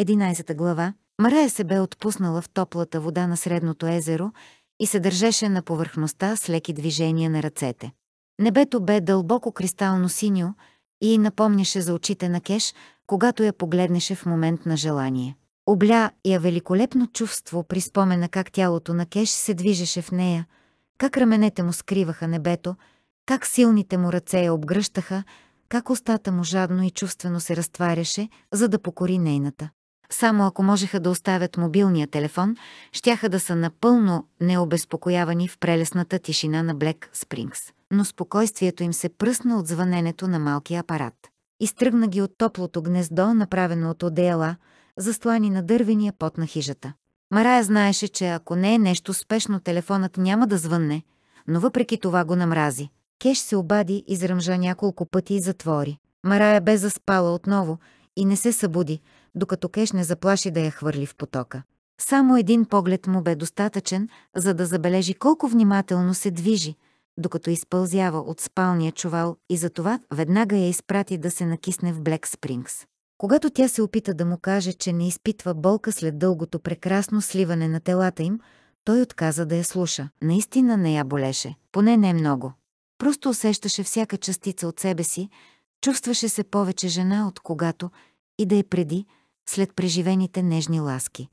11 глава, Марая се бе отпуснала в топлата вода на Средното езеро и се държеше на повърхността с леки движения на ръцете. Небето бе дълбоко кристално синьо и напомняше за очите на Кеш, когато я погледнеше в момент на желание. Обля я великолепно чувство при спомена как тялото на Кеш се движеше в нея, как раменете му скриваха небето, как силните му ръце я обгръщаха, как устата му жадно и чувствено се разтваряше, за да покори нейната. Само ако можеха да оставят мобилния телефон, щяха да са напълно необезпокоявани в прелесната тишина на Блек Спрингс. Но спокойствието им се пръсна от звъненето на малкия апарат. Изтръгна ги от топлото гнездо, направено от одеяла, заслани на дървения пот на хижата. Марая знаеше, че ако не е нещо спешно, телефонът няма да звънне, но въпреки това го намрази. Кеш се обади, изръмжа няколко пъти и затвори. Марая бе заспала отново и не се събуди, докато Кеш не заплаши да я хвърли в потока. Само един поглед му бе достатъчен, за да забележи колко внимателно се движи, докато изпълзява от спалния чувал и затова веднага я изпрати да се накисне в Блек Спрингс. Когато тя се опита да му каже, че не изпитва болка след дългото прекрасно сливане на телата им, той отказа да я слуша. Наистина не я болеше, поне не много. Просто усещаше всяка частица от себе си, чувстваше се повече жена от когато и да е преди – след преживените нежни ласки.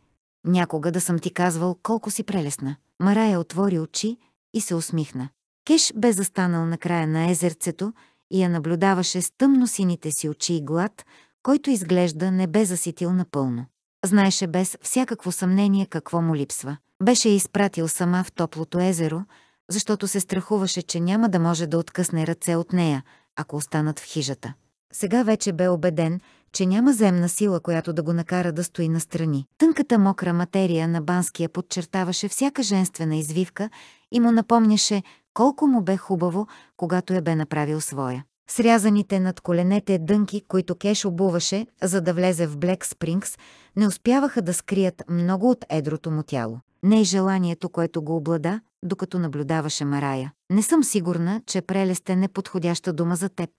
Някога да съм ти казвал колко си прелесна. Марая отвори очи и се усмихна. Кеш бе застанал на края на езерцето и я наблюдаваше с тъмно-сините си очи и глад, който изглежда не бе заситил напълно. Знаеше без всякакво съмнение какво му липсва. Беше изпратил сама в топлото езеро, защото се страхуваше, че няма да може да откъсне ръце от нея, ако останат в хижата. Сега вече бе убеден, че няма земна сила, която да го накара да стои настрани. Тънката мокра материя на Банския подчертаваше всяка женствена извивка и му напомняше колко му бе хубаво, когато я бе направил своя. Срязаните над коленете дънки, които Кеш обуваше, за да влезе в Блек Спрингс, не успяваха да скрият много от едрото му тяло. Не и е желанието, което го облада, докато наблюдаваше Марая. Не съм сигурна, че прелест е неподходяща дума за теб,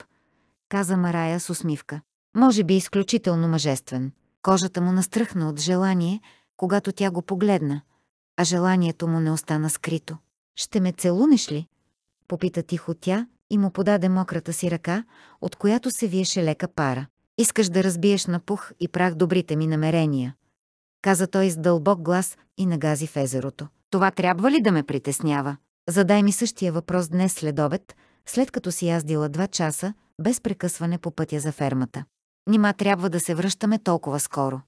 каза Марая с усмивка. Може би изключително мъжествен. Кожата му настръхна от желание, когато тя го погледна, а желанието му не остана скрито. «Ще ме целунеш ли?» Попита тихо тя и му подаде мократа си ръка, от която се виеше лека пара. «Искаш да разбиеш на пух и прах добрите ми намерения», каза той с дълбок глас и нагази в езерото. Това трябва ли да ме притеснява? Задай ми същия въпрос днес след обед, след като си яздила два часа, без прекъсване по пътя за фермата. Нима трябва да се връщаме толкова скоро?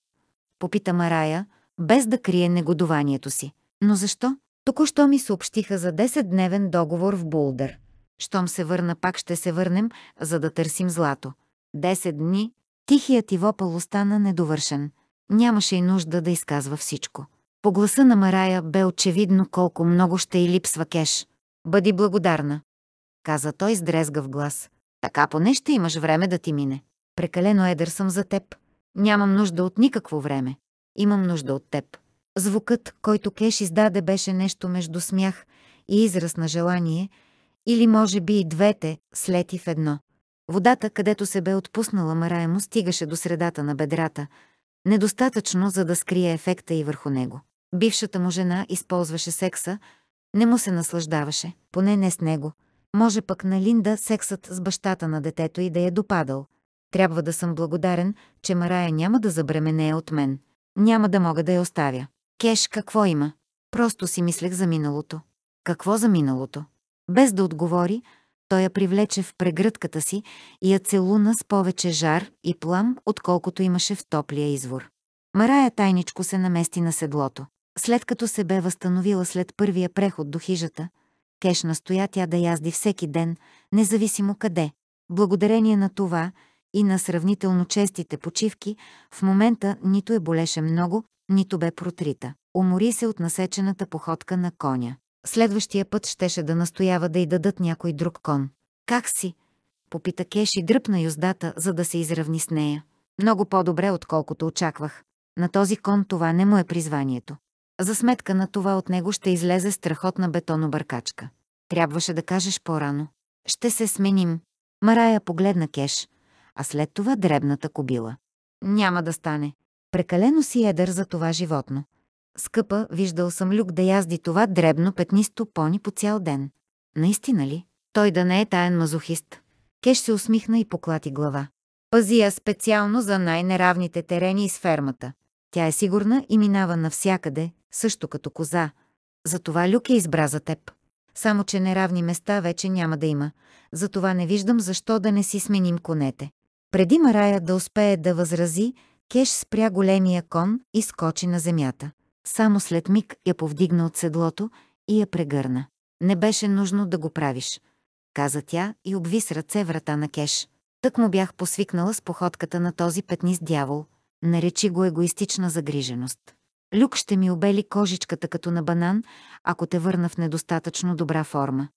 Попита Марая, без да крие негодованието си. Но защо? Току-що ми съобщиха за 10-дневен договор в Булдър. Щом се върна, пак ще се върнем, за да търсим злато. 10 дни. Тихият и вопъл остана недовършен. Нямаше и нужда да изказва всичко. По гласа на Марая бе очевидно колко много ще й липсва кеш. Бъди благодарна, каза той с дрезгав глас. Така поне ще имаш време да ти мине. Прекалено едър съм за теб. Нямам нужда от никакво време. Имам нужда от теб. Звукът, който Кеш издаде, беше нещо между смях и израз на желание, или може би и двете, слети в едно. Водата, където се бе отпуснала Марая му, стигаше до средата на бедрата, недостатъчно за да скрие ефекта и върху него. Бившата му жена използваше секса, не му се наслаждаваше, поне не с него. Може пък на Линда сексът с бащата на детето и да я допадал. Трябва да съм благодарен, че Марая няма да забременее от мен. Няма да мога да я оставя. Кеш, какво има? Просто си мислех за миналото. Какво за миналото? Без да отговори, той я привлече в прегръдката си и я целуна с повече жар и плам, отколкото имаше в топлия извор. Марая тайничко се намести на седлото. След като се бе възстановила след първия преход до хижата, Кеш настоя тя да язди всеки ден, независимо къде. Благодарение на това, и на сравнително честите почивки, в момента нито е болеше много, нито бе протрита. Умори се от насечената походка на коня. Следващия път щеше да настоява да й дадат някой друг кон. «Как си?» – попита Кеш и дръпна юздата, за да се изравни с нея. Много по-добре, отколкото очаквах. На този кон това не му е призванието. За сметка на това от него ще излезе страхотна бетонобъркачка. Трябваше да кажеш по-рано. Ще се сменим. Марая погледна Кеш а след това дребната кобила. Няма да стане. Прекалено си едър за това животно. Скъпа, виждал съм Люк да язди това дребно петнисто пони по цял ден. Наистина ли? Той да не е таен мазохист. Кеш се усмихна и поклати глава. Пази я специално за най-неравните терени и с фермата. Тя е сигурна и минава навсякъде, също като коза. Затова Люк е избра за теб. Само, че неравни места вече няма да има. Затова не виждам защо да не си сменим конете. Преди Марая да успее да възрази, Кеш спря големия кон и скочи на земята. Само след миг я повдигна от седлото и я прегърна. Не беше нужно да го правиш, каза тя и обви с ръце врата на Кеш. Тък му бях посвикнала с походката на този петнист дявол. Наречи го егоистична загриженост. Люк ще ми обели кожичката като на банан, ако те върна в недостатъчно добра форма.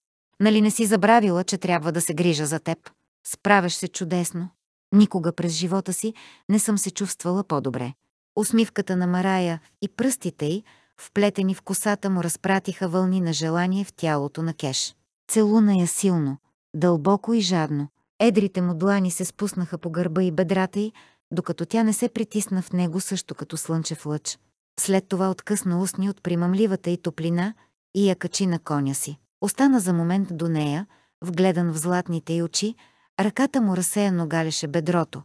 Нали не си забравила, че трябва да се грижа за теб? Справяш се чудесно. Никога през живота си не съм се чувствала по-добре. Усмивката на Марая и пръстите й, вплетени в косата му, разпратиха вълни на желание в тялото на Кеш. Целуна я силно, дълбоко и жадно. Едрите му длани се спуснаха по гърба и бедрата й, докато тя не се притисна в него също като слънчев лъч. След това откъсна устни от примамливата й топлина и я качи на коня си. Остана за момент до нея, вгледан в златните й очи, Ръката му разсеяно галеше бедрото,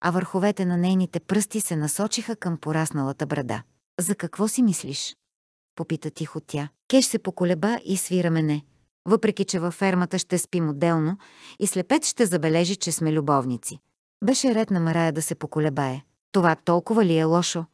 а върховете на нейните пръсти се насочиха към порасналата брада. «За какво си мислиш?» попита тихо тя. Кеш се поколеба и свира мене. Въпреки, че във фермата ще спим отделно и слепец ще забележи, че сме любовници. Беше ред на Марая да се поколебае. Това толкова ли е лошо?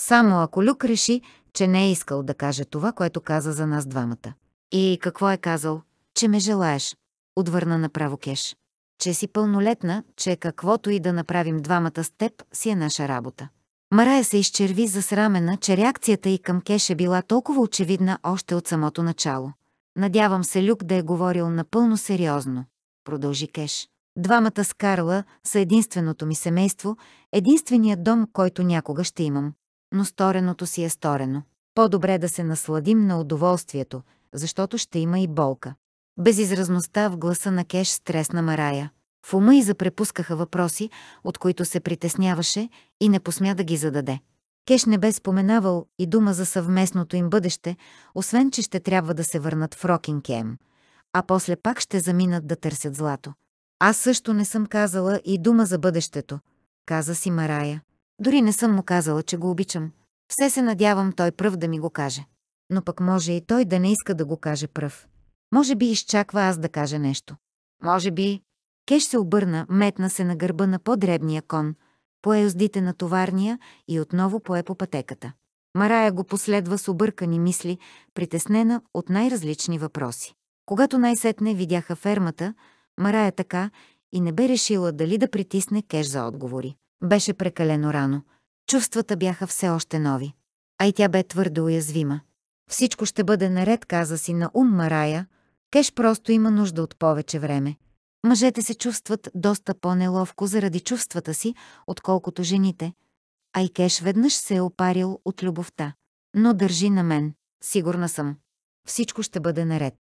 Само ако Люк реши, че не е искал да каже това, което каза за нас двамата. И какво е казал? Че ме желаеш. Отвърна направо Кеш че си пълнолетна, че каквото и да направим двамата с теб, си е наша работа. Марая се изчерви засрамена, че реакцията й към Кеш е била толкова очевидна още от самото начало. Надявам се Люк да е говорил напълно сериозно, продължи Кеш. Двамата с Карла са единственото ми семейство, единственият дом, който някога ще имам. Но стореното си е сторено. По-добре да се насладим на удоволствието, защото ще има и болка. Безизразността в гласа на Кеш стресна Марая. В ума и запрепускаха въпроси, от които се притесняваше и не посмя да ги зададе. Кеш не бе споменавал и дума за съвместното им бъдеще, освен че ще трябва да се върнат в Рокинкем, а после пак ще заминат да търсят злато. Аз също не съм казала и дума за бъдещето, каза си Марая. Дори не съм му казала, че го обичам. Все се надявам той пръв да ми го каже. Но пък може и той да не иска да го каже пръв. Може би изчаква аз да кажа нещо. Може би. Кеш се обърна, метна се на гърба на по-дребния кон, пое оздите на товарния и отново пое по пътеката. Марая го последва с объркани мисли, притеснена от най-различни въпроси. Когато най-сетне видяха фермата, Марая така и не бе решила дали да притисне кеш за отговори. Беше прекалено рано. Чувствата бяха все още нови. А и тя бе твърдо уязвима. Всичко ще бъде наред, каза си на ум Марая, Кеш просто има нужда от повече време. Мъжете се чувстват доста по-неловко заради чувствата си, отколкото жените. А и Кеш веднъж се е опарил от любовта. Но държи на мен. Сигурна съм. Всичко ще бъде наред.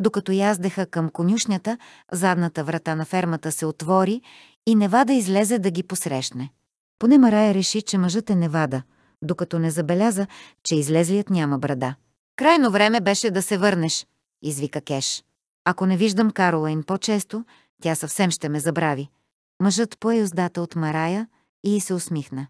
Докато яздеха към конюшнята, задната врата на фермата се отвори и Невада излезе да ги посрещне. Поне Марая реши, че мъжът е Невада, докато не забеляза, че излезлият няма брада. Крайно време беше да се върнеш, извика Кеш. Ако не виждам Каролайн по-често, тя съвсем ще ме забрави. Мъжът пое юздата от Марая и се усмихна.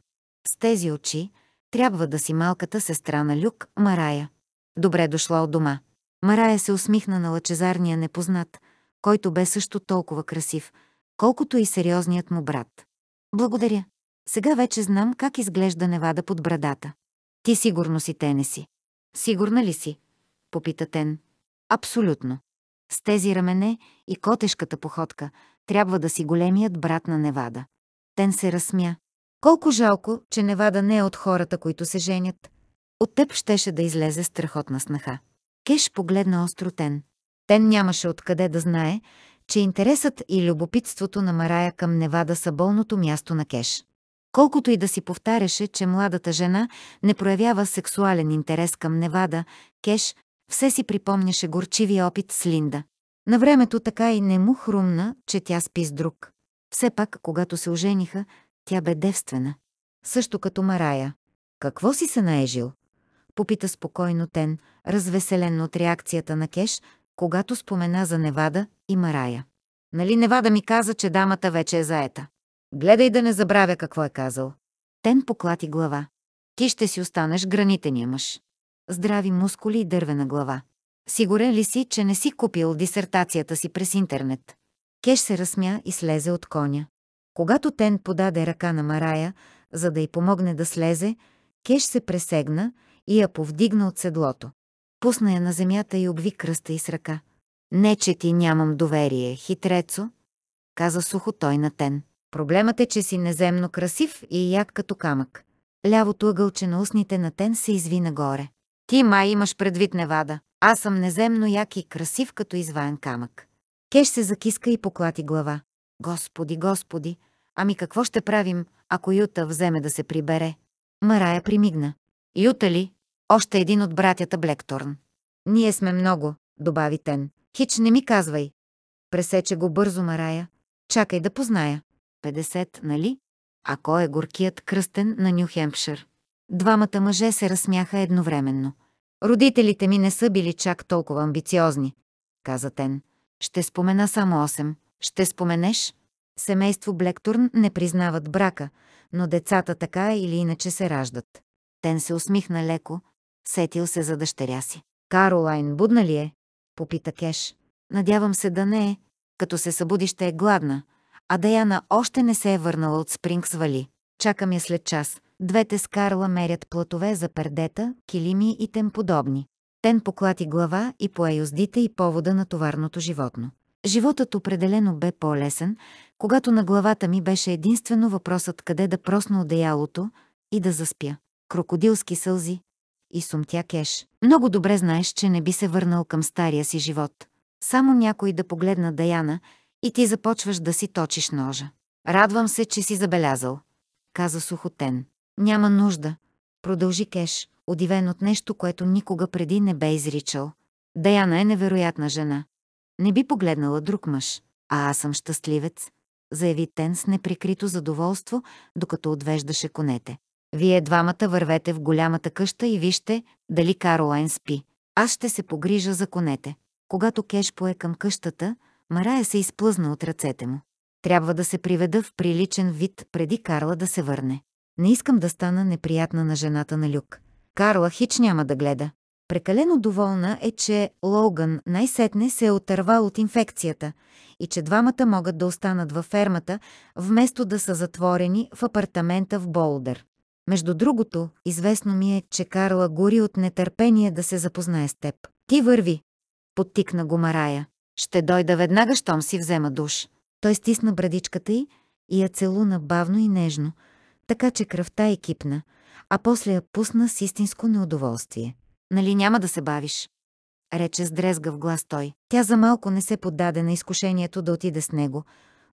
С тези очи трябва да си малката сестра на Люк, Марая. Добре дошла от дома. Марая се усмихна на лъчезарния непознат, който бе също толкова красив, колкото и сериозният му брат. Благодаря. Сега вече знам как изглежда Невада под брадата. Ти сигурно си Тенеси. Сигурна ли си? Попита Тен. Абсолютно. С тези рамене и котешката походка трябва да си големият брат на Невада. Тен се разсмя. Колко жалко, че Невада не е от хората, които се женят. От теб щеше да излезе страхотна снаха. Кеш погледна остро Тен. Тен нямаше откъде да знае, че интересът и любопитството на Марая към Невада са болното място на Кеш. Колкото и да си повтаряше, че младата жена не проявява сексуален интерес към Невада, Кеш все си припомняше горчивия опит с Линда. На времето така и не му хрумна, че тя спи с друг. Все пак, когато се ожениха, тя бе девствена. Също като Марая. Какво си се наежил? Попита спокойно Тен, развеселен от реакцията на Кеш, когато спомена за Невада и Марая. Нали Невада ми каза, че дамата вече е заета? Гледай да не забравя какво е казал. Тен поклати глава. Ти ще си останеш гранитения мъж здрави мускули и дървена глава. Сигурен ли си, че не си купил дисертацията си през интернет? Кеш се разсмя и слезе от коня. Когато Тен подаде ръка на Марая, за да й помогне да слезе, Кеш се пресегна и я повдигна от седлото. Пусна я на земята и обви кръста и с ръка. «Не, че ти нямам доверие, хитрецо», каза сухо той на Тен. Проблемът е, че си неземно красив и як като камък. Лявото ъгълче на устните на Тен се изви нагоре. Ти май имаш предвид Невада. Аз съм неземно як и красив като изваян камък. Кеш се закиска и поклати глава. Господи, господи, ами какво ще правим, ако Юта вземе да се прибере? Марая примигна. Юта ли? Още един от братята Блекторн. Ние сме много, добави Тен. Хич не ми казвай. Пресече го бързо Марая. Чакай да позная. 50, нали? А кой е горкият кръстен на Нюхемпшир? Двамата мъже се разсмяха едновременно. Родителите ми не са били чак толкова амбициозни, каза Тен. Ще спомена само 8. Ще споменеш? Семейство Блектурн не признават брака, но децата така или иначе се раждат. Тен се усмихна леко, сетил се за дъщеря си. Каролайн, будна ли е? Попита Кеш. Надявам се да не е. Като се събуди ще е гладна. А Даяна още не се е върнала от Спрингс Вали. Чакам я след час. Двете с Карла мерят платове за пердета, килими и тем подобни. Тен поклати глава и пое юздите и повода на товарното животно. Животът определено бе по-лесен, когато на главата ми беше единствено въпросът къде да просна одеялото и да заспя. Крокодилски сълзи и сумтя кеш. Много добре знаеш, че не би се върнал към стария си живот. Само някой да погледна Даяна и ти започваш да си точиш ножа. Радвам се, че си забелязал, каза сухотен. Няма нужда, продължи Кеш, удивен от нещо, което никога преди не бе изричал. Даяна е невероятна жена. Не би погледнала друг мъж, а аз съм щастливец, заяви Тен с неприкрито задоволство, докато отвеждаше конете. Вие двамата вървете в голямата къща и вижте дали Каролайн спи. Аз ще се погрижа за конете. Когато Кеш пое към къщата, Марая се изплъзна от ръцете му. Трябва да се приведа в приличен вид преди Карла да се върне. Не искам да стана неприятна на жената на Люк. Карла хич няма да гледа. Прекалено доволна е, че Логан най-сетне се е отървал от инфекцията и че двамата могат да останат във фермата, вместо да са затворени в апартамента в Болдър. Между другото, известно ми е, че Карла гори от нетърпение да се запознае с теб. Ти върви! Подтикна го Марая. Ще дойда веднага, щом си взема душ. Той стисна брадичката й и я целуна бавно и нежно – така че кръвта е кипна, а после я пусна с истинско неудоволствие. «Нали няма да се бавиш?» рече с дрезгав глас той. Тя за малко не се поддаде на изкушението да отиде с него,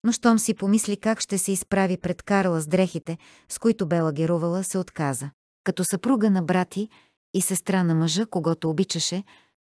но щом си помисли как ще се изправи пред Карла с дрехите, с които бе лагерувала, се отказа. Като съпруга на брати и сестра на мъжа, когато обичаше,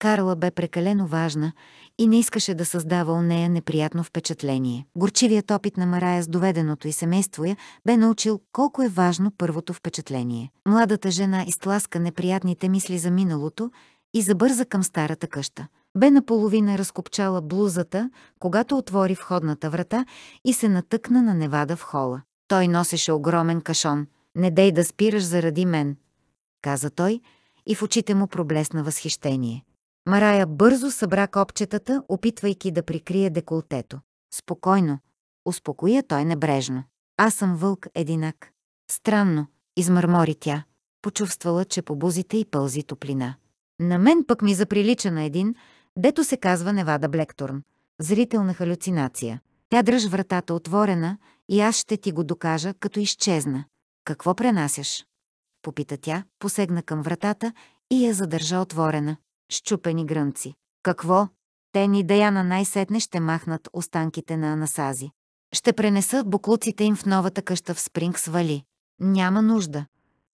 Карла бе прекалено важна и не искаше да създава у нея неприятно впечатление. Горчивият опит на Марая с доведеното и семейство я бе научил колко е важно първото впечатление. Младата жена изтласка неприятните мисли за миналото и забърза към старата къща. Бе наполовина разкопчала блузата, когато отвори входната врата и се натъкна на Невада в хола. Той носеше огромен кашон. «Не дей да спираш заради мен», каза той, и в очите му проблесна възхищение. Марая бързо събра копчетата, опитвайки да прикрие деколтето. Спокойно, успокоя той небрежно. Аз съм вълк единак. Странно, измърмори тя. Почувствала, че по бузите й пълзи топлина. На мен пък ми заприлича на един, дето се казва Невада Блекторн. Зрителна халюцинация. Тя дръж вратата отворена и аз ще ти го докажа, като изчезна. Какво пренасяш? Попита тя, посегна към вратата и я задържа отворена щупени грънци. Какво? Те ни Даяна най-сетне ще махнат останките на Анасази. Ще пренесат буклуците им в новата къща в Спрингс Вали. Няма нужда,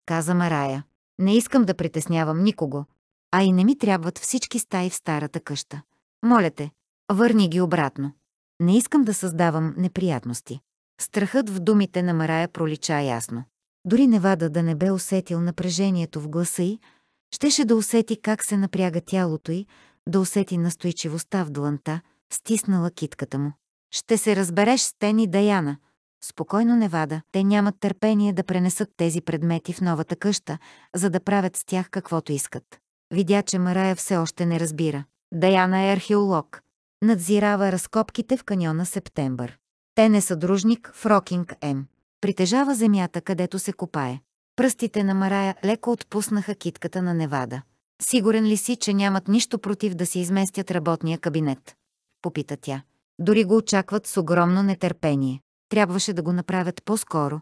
каза Марая. Не искам да притеснявам никого, а и не ми трябват всички стаи в старата къща. Моля те, върни ги обратно. Не искам да създавам неприятности. Страхът в думите на Марая пролича ясно. Дори Невада да не бе усетил напрежението в гласа й, Щеше да усети как се напряга тялото й, да усети настойчивостта в дланта, стиснала китката му. Ще се разбереш с Тен и Даяна. Спокойно Невада, те нямат търпение да пренесат тези предмети в новата къща, за да правят с тях каквото искат. Видя, че Марая все още не разбира. Даяна е археолог. Надзирава разкопките в каньона Септембър. Те не са дружник в Рокинг М. Притежава земята, където се копае. Пръстите на Марая леко отпуснаха китката на Невада. Сигурен ли си, че нямат нищо против да си изместят работния кабинет? Попита тя. Дори го очакват с огромно нетърпение. Трябваше да го направят по-скоро,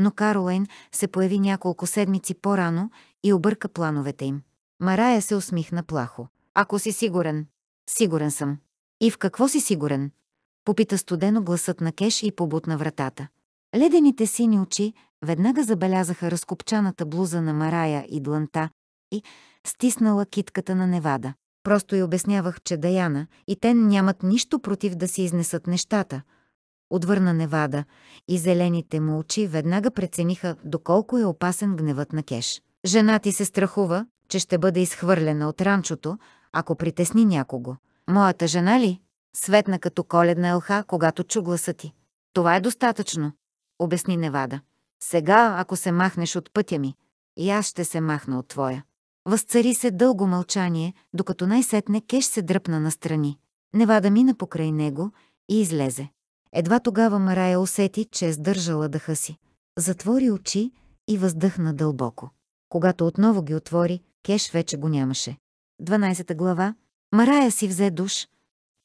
но Каролейн се появи няколко седмици по-рано и обърка плановете им. Марая се усмихна плахо. Ако си сигурен. Сигурен съм. И в какво си сигурен? Попита студено гласът на Кеш и побутна вратата. Ледените сини очи Веднага забелязаха разкопчаната блуза на Марая и дланта и стиснала китката на Невада. Просто й обяснявах, че Даяна и те нямат нищо против да си изнесат нещата. Отвърна Невада и зелените му очи веднага прецениха доколко е опасен гневът на Кеш. Жена ти се страхува, че ще бъде изхвърлена от ранчото, ако притесни някого. Моята жена ли? Светна като коледна елха, когато чу гласа ти. Това е достатъчно, обясни Невада. Сега, ако се махнеш от пътя ми, и аз ще се махна от твоя. Възцари се дълго мълчание, докато най-сетне Кеш се дръпна настрани. Невада мина покрай него и излезе. Едва тогава Марая усети, че е сдържала дъха си. Затвори очи и въздъхна дълбоко. Когато отново ги отвори, Кеш вече го нямаше. 12 глава Марая си взе душ,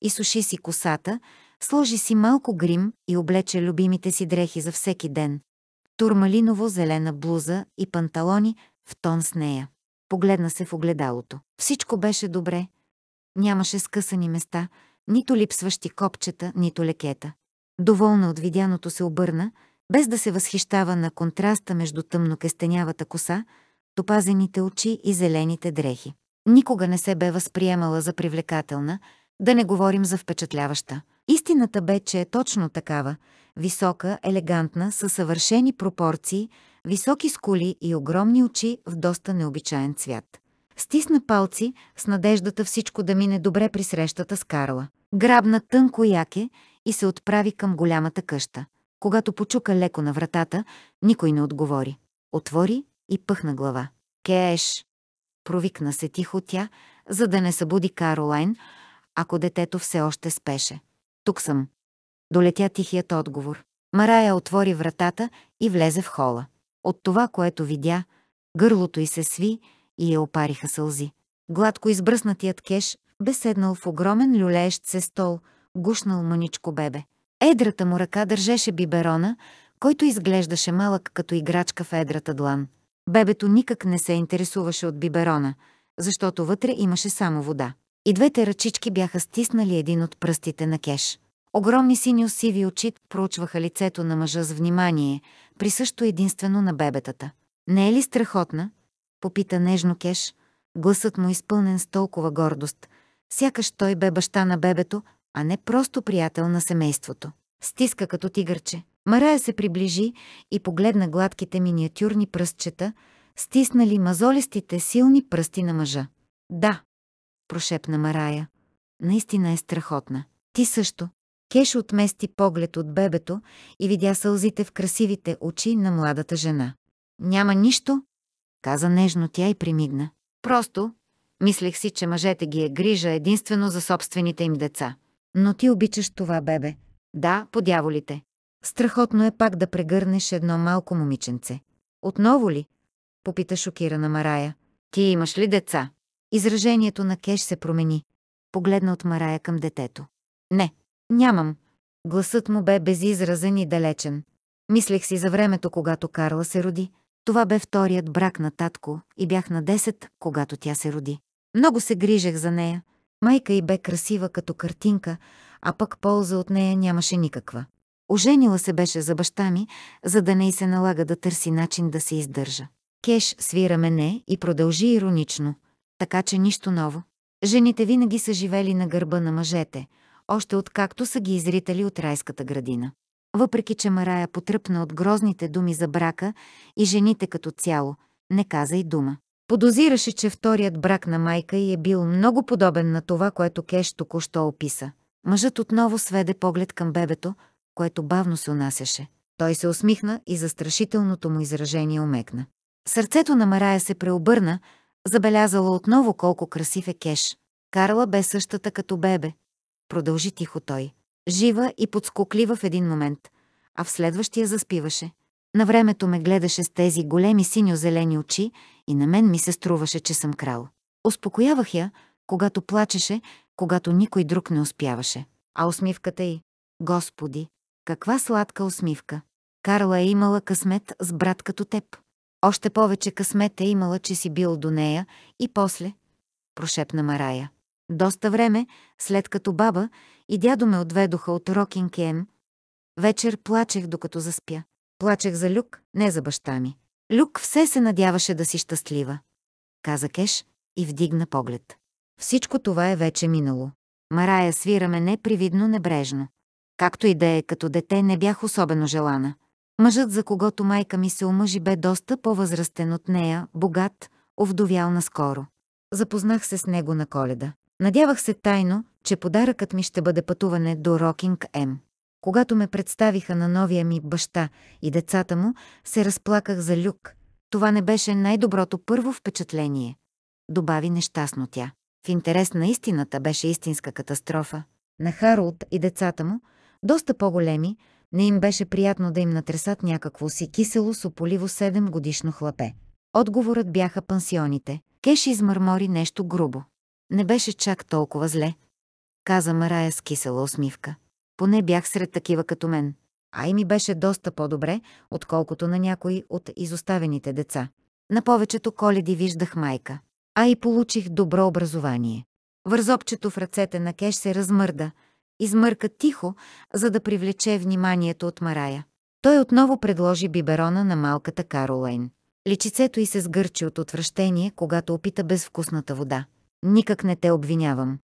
изсуши си косата, сложи си малко грим и облече любимите си дрехи за всеки ден турмалиново-зелена блуза и панталони в тон с нея. Погледна се в огледалото. Всичко беше добре. Нямаше скъсани места, нито липсващи копчета, нито лекета. Доволна от видяното се обърна, без да се възхищава на контраста между тъмнокестенявата коса, топазените очи и зелените дрехи. Никога не се бе възприемала за привлекателна, да не говорим за впечатляваща. Истината бе, че е точно такава – висока, елегантна, със съвършени пропорции, високи скули и огромни очи в доста необичаен цвят. Стисна палци с надеждата всичко да мине добре при срещата с Карла. Грабна тънко яке и се отправи към голямата къща. Когато почука леко на вратата, никой не отговори. Отвори и пъхна глава. «Кеш!» Провикна се тихо тя, за да не събуди Каролайн, ако детето все още спеше. Тук съм. Долетя тихият отговор. Марая отвори вратата и влезе в хола. От това, което видя, гърлото й се сви и я опариха сълзи. Гладко избръснатият кеш бе седнал в огромен люлеещ се стол, гушнал мъничко бебе. Едрата му ръка държеше биберона, който изглеждаше малък като играчка в едрата длан. Бебето никак не се интересуваше от биберона, защото вътре имаше само вода. И двете ръчички бяха стиснали един от пръстите на кеш. Огромни сини сиви очи проучваха лицето на мъжа с внимание, присъщо единствено на бебетата. «Не е ли страхотна?» — попита нежно кеш, гласът му изпълнен с толкова гордост, сякаш той бе баща на бебето, а не просто приятел на семейството. Стиска като тигърче. Марая се приближи и погледна гладките миниатюрни пръстчета, стиснали мазолистите силни пръсти на мъжа. Да, прошепна Марая. Наистина е страхотна. Ти също. Кеш отмести поглед от бебето и видя сълзите в красивите очи на младата жена. Няма нищо, каза нежно тя и примигна. Просто мислех си, че мъжете ги е грижа единствено за собствените им деца. Но ти обичаш това бебе. Да, по дяволите. Страхотно е пак да прегърнеш едно малко момиченце. Отново ли? Попита шокирана Марая. Ти имаш ли деца? Изражението на Кеш се промени. Погледна от Марая към детето. Не, нямам. Гласът му бе безизразен и далечен. Мислех си за времето, когато Карла се роди. Това бе вторият брак на татко и бях на 10, когато тя се роди. Много се грижех за нея. Майка й бе красива като картинка, а пък полза от нея нямаше никаква. Оженила се беше за баща ми, за да не й се налага да търси начин да се издържа. Кеш свира мене и продължи иронично така че нищо ново. Жените винаги са живели на гърба на мъжете, още откакто са ги изритали от райската градина. Въпреки, че Марая потръпна от грозните думи за брака и жените като цяло, не каза и дума. Подозираше, че вторият брак на майка й е бил много подобен на това, което Кеш току-що описа. Мъжът отново сведе поглед към бебето, което бавно се унасяше. Той се усмихна и застрашителното му изражение омекна. Сърцето на Марая се преобърна, Забелязала отново колко красив е кеш. Карла бе същата като бебе. Продължи тихо той. Жива и подскоклива в един момент, а в следващия заспиваше. На времето ме гледаше с тези големи синьо-зелени очи и на мен ми се струваше, че съм крал. Успокоявах я, когато плачеше, когато никой друг не успяваше. А усмивката й... Господи, каква сладка усмивка! Карла е имала късмет с брат като теб. Още повече късмет е имала, че си бил до нея и после, прошепна Марая. Доста време, след като баба и дядо ме отведоха от Рокинкем, вечер плачех докато заспя. Плачех за Люк, не за баща ми. Люк все се надяваше да си щастлива. Каза Кеш и вдигна поглед. Всичко това е вече минало. Марая свираме непривидно небрежно. Както и да е, като дете не бях особено желана. Мъжът, за когото майка ми се омъжи, бе доста по-възрастен от нея, богат, овдовял наскоро. Запознах се с него на коледа. Надявах се тайно, че подаръкът ми ще бъде пътуване до Рокинг М. Когато ме представиха на новия ми баща и децата му, се разплаках за люк. Това не беше най-доброто първо впечатление. Добави нещастно тя. В интерес на истината беше истинска катастрофа. На Харлд и децата му, доста по-големи, не им беше приятно да им натресат някакво си кисело сополиво 7 годишно хлапе. Отговорът бяха пансионите. Кеш измърмори нещо грубо. Не беше чак толкова зле, каза Марая с кисела усмивка. Поне бях сред такива като мен. А и ми беше доста по-добре, отколкото на някои от изоставените деца. На повечето коледи виждах майка. А и получих добро образование. Вързопчето в ръцете на Кеш се размърда, Измърка тихо, за да привлече вниманието от Марая. Той отново предложи биберона на малката Каролайн. Личицето й се сгърчи от отвращение, когато опита безвкусната вода. Никак не те обвинявам,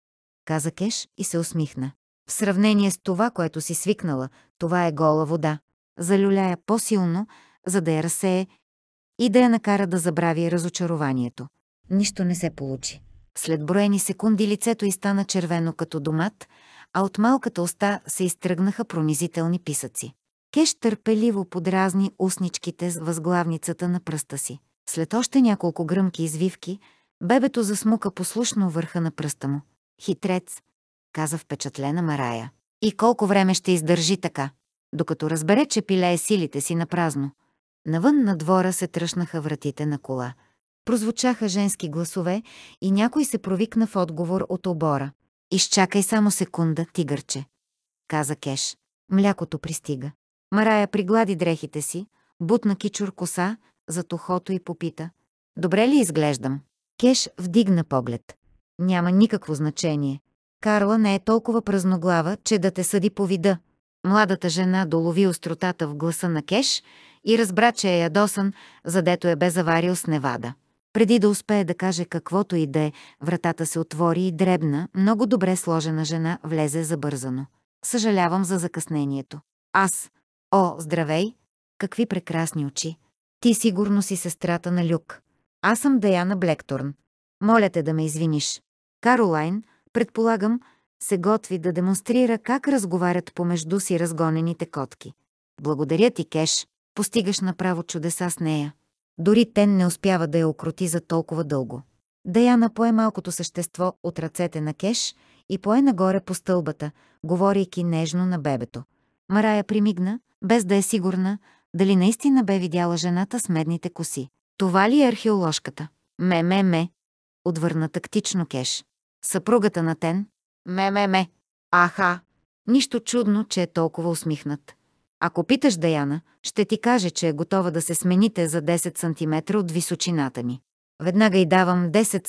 каза Кеш и се усмихна. В сравнение с това, което си свикнала, това е гола вода. Залюляя по-силно, за да я разсее и да я накара да забрави разочарованието. Нищо не се получи. След броени секунди лицето й стана червено като домат, а от малката уста се изтръгнаха пронизителни писъци. Кеш търпеливо подразни устничките с възглавницата на пръста си. След още няколко гръмки извивки, бебето засмука послушно върха на пръста му. Хитрец, каза впечатлена Марая. И колко време ще издържи така, докато разбере, че пилее силите си на празно. Навън на двора се тръшнаха вратите на кола. Прозвучаха женски гласове и някой се провикна в отговор от обора. Изчакай само секунда, тигърче, каза Кеш. Млякото пристига. Марая приглади дрехите си, бутна кичур коса за тухото и попита. Добре ли изглеждам? Кеш вдигна поглед. Няма никакво значение. Карла не е толкова празноглава, че да те съди по вида. Младата жена долови остротата в гласа на Кеш и разбра, че е ядосан, задето е бе заварил с Невада. Преди да успее да каже каквото и да е, вратата се отвори и дребна, много добре сложена жена влезе забързано. Съжалявам за закъснението. Аз. О, здравей! Какви прекрасни очи! Ти сигурно си сестрата на Люк. Аз съм Даяна Блекторн. Моля те да ме извиниш. Каролайн, предполагам, се готви да демонстрира как разговарят помежду си разгонените котки. Благодаря ти, Кеш. Постигаш направо чудеса с нея. Дори Тен не успява да я окроти за толкова дълго. Даяна пое малкото същество от ръцете на Кеш и пое нагоре по стълбата, говорейки нежно на бебето. Марая примигна, без да е сигурна, дали наистина бе видяла жената с медните коси. Това ли е археоложката? Ме-ме-ме, отвърна тактично Кеш. Съпругата на Тен? Ме-ме-ме, аха. Нищо чудно, че е толкова усмихнат. Ако питаш Даяна, ще ти каже, че е готова да се смените за 10 см от височината ми. Веднага й давам 10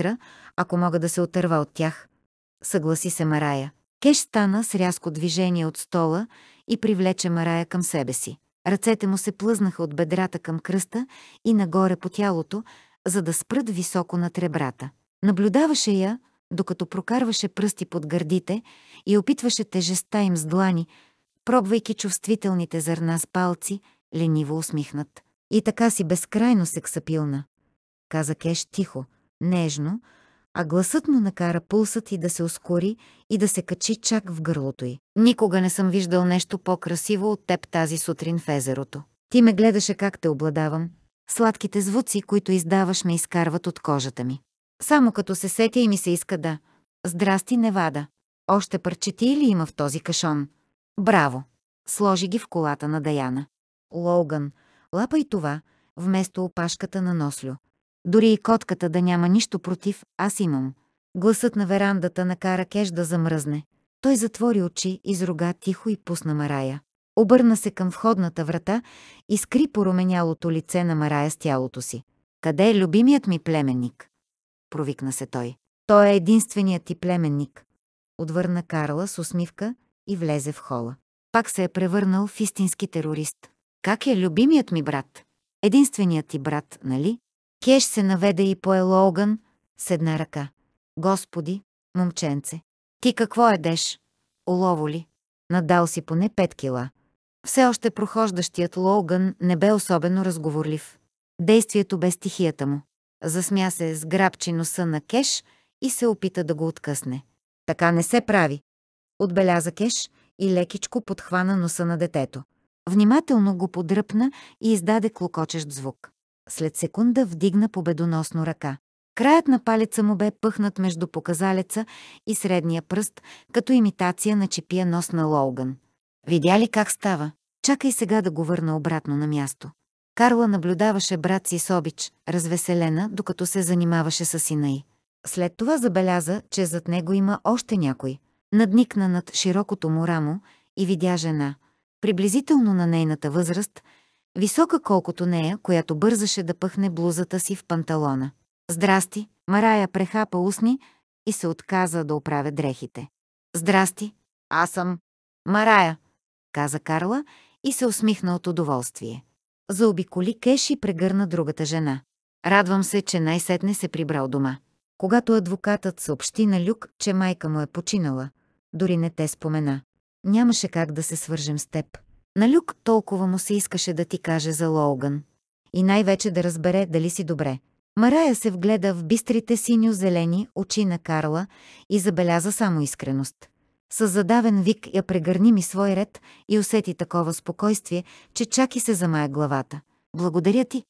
см, ако мога да се отърва от тях. Съгласи се Марая. Кеш стана с рязко движение от стола и привлече Марая към себе си. Ръцете му се плъзнаха от бедрата към кръста и нагоре по тялото, за да спрат високо над ребрата. Наблюдаваше я, докато прокарваше пръсти под гърдите и опитваше тежеста им с длани, пробвайки чувствителните зърна с палци, лениво усмихнат. И така си безкрайно сексапилна, каза Кеш тихо, нежно, а гласът му накара пулсът и да се ускори и да се качи чак в гърлото й. Никога не съм виждал нещо по-красиво от теб тази сутрин в езерото. Ти ме гледаше как те обладавам. Сладките звуци, които издаваш, ме изкарват от кожата ми. Само като се сетя и ми се иска да. Здрасти, Невада. Още парчети ли има в този кашон? Браво! Сложи ги в колата на Даяна. Логан, лапай това, вместо опашката на Нослю. Дори и котката да няма нищо против, аз имам. Гласът на верандата накара Кеш да замръзне. Той затвори очи, изруга тихо и пусна Марая. Обърна се към входната врата и скри пороменялото лице на Марая с тялото си. «Къде е любимият ми племенник?» Провикна се той. «Той е единственият ти племенник», отвърна Карла с усмивка и влезе в хола. Пак се е превърнал в истински терорист. Как е любимият ми брат? Единственият ти брат, нали? Кеш се наведе и пое огън с една ръка. Господи, момченце, ти какво едеш? Олово ли? Надал си поне пет кила. Все още прохождащият Логан не бе особено разговорлив. Действието бе стихията му. Засмя се с грабчи носа на Кеш и се опита да го откъсне. Така не се прави отбеляза Кеш и лекичко подхвана носа на детето. Внимателно го подръпна и издаде клокочещ звук. След секунда вдигна победоносно ръка. Краят на палеца му бе пъхнат между показалеца и средния пръст, като имитация на чепия нос на Лолган. Видя ли как става? Чакай сега да го върна обратно на място. Карла наблюдаваше брат си с обич, развеселена, докато се занимаваше с сина й. След това забеляза, че зад него има още някой – Надникна над широкото му рамо и видя жена, приблизително на нейната възраст, висока колкото нея, която бързаше да пъхне блузата си в панталона. Здрасти, Марая прехапа устни и се отказа да оправя дрехите. Здрасти, аз съм Марая, каза Карла и се усмихна от удоволствие. Заобиколи кеш и прегърна другата жена. Радвам се, че най-сетне се прибрал дома. Когато адвокатът съобщи на Люк, че майка му е починала, дори не те спомена. Нямаше как да се свържем с теб. На Люк толкова му се искаше да ти каже за Лоуган. И най-вече да разбере дали си добре. Марая се вгледа в бистрите синьо-зелени очи на Карла и забеляза само искреност. С задавен вик я прегърни ми свой ред и усети такова спокойствие, че чак и се замая главата. «Благодаря ти»,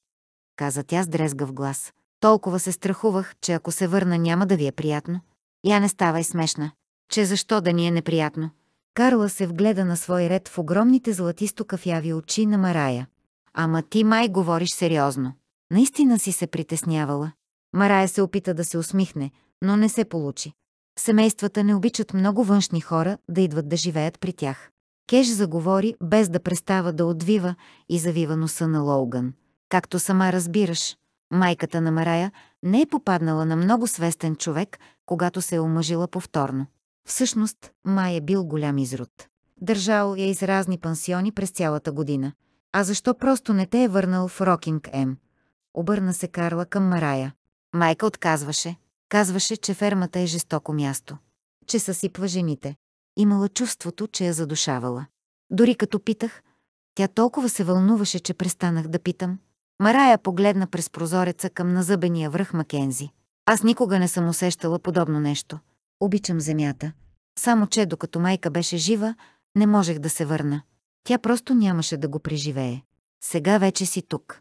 каза тя с дрезгав глас. Толкова се страхувах, че ако се върна няма да ви е приятно. Я не ставай смешна че защо да ни е неприятно. Карла се вгледа на свой ред в огромните златисто кафяви очи на Марая. Ама ти май говориш сериозно. Наистина си се притеснявала. Марая се опита да се усмихне, но не се получи. Семействата не обичат много външни хора да идват да живеят при тях. Кеш заговори, без да престава да отвива и завива носа на Лоуган. Както сама разбираш, майката на Марая не е попаднала на много свестен човек, когато се е омъжила повторно. Всъщност, Май е бил голям изрод. Държал я из разни пансиони през цялата година. А защо просто не те е върнал в Рокинг М? Обърна се Карла към Марая. Майка отказваше. Казваше, че фермата е жестоко място. Че съсипва жените. Имала чувството, че я задушавала. Дори като питах, тя толкова се вълнуваше, че престанах да питам. Марая погледна през прозореца към назъбения връх Макензи. Аз никога не съм усещала подобно нещо. Обичам земята. Само че докато майка беше жива, не можех да се върна. Тя просто нямаше да го преживее. Сега вече си тук,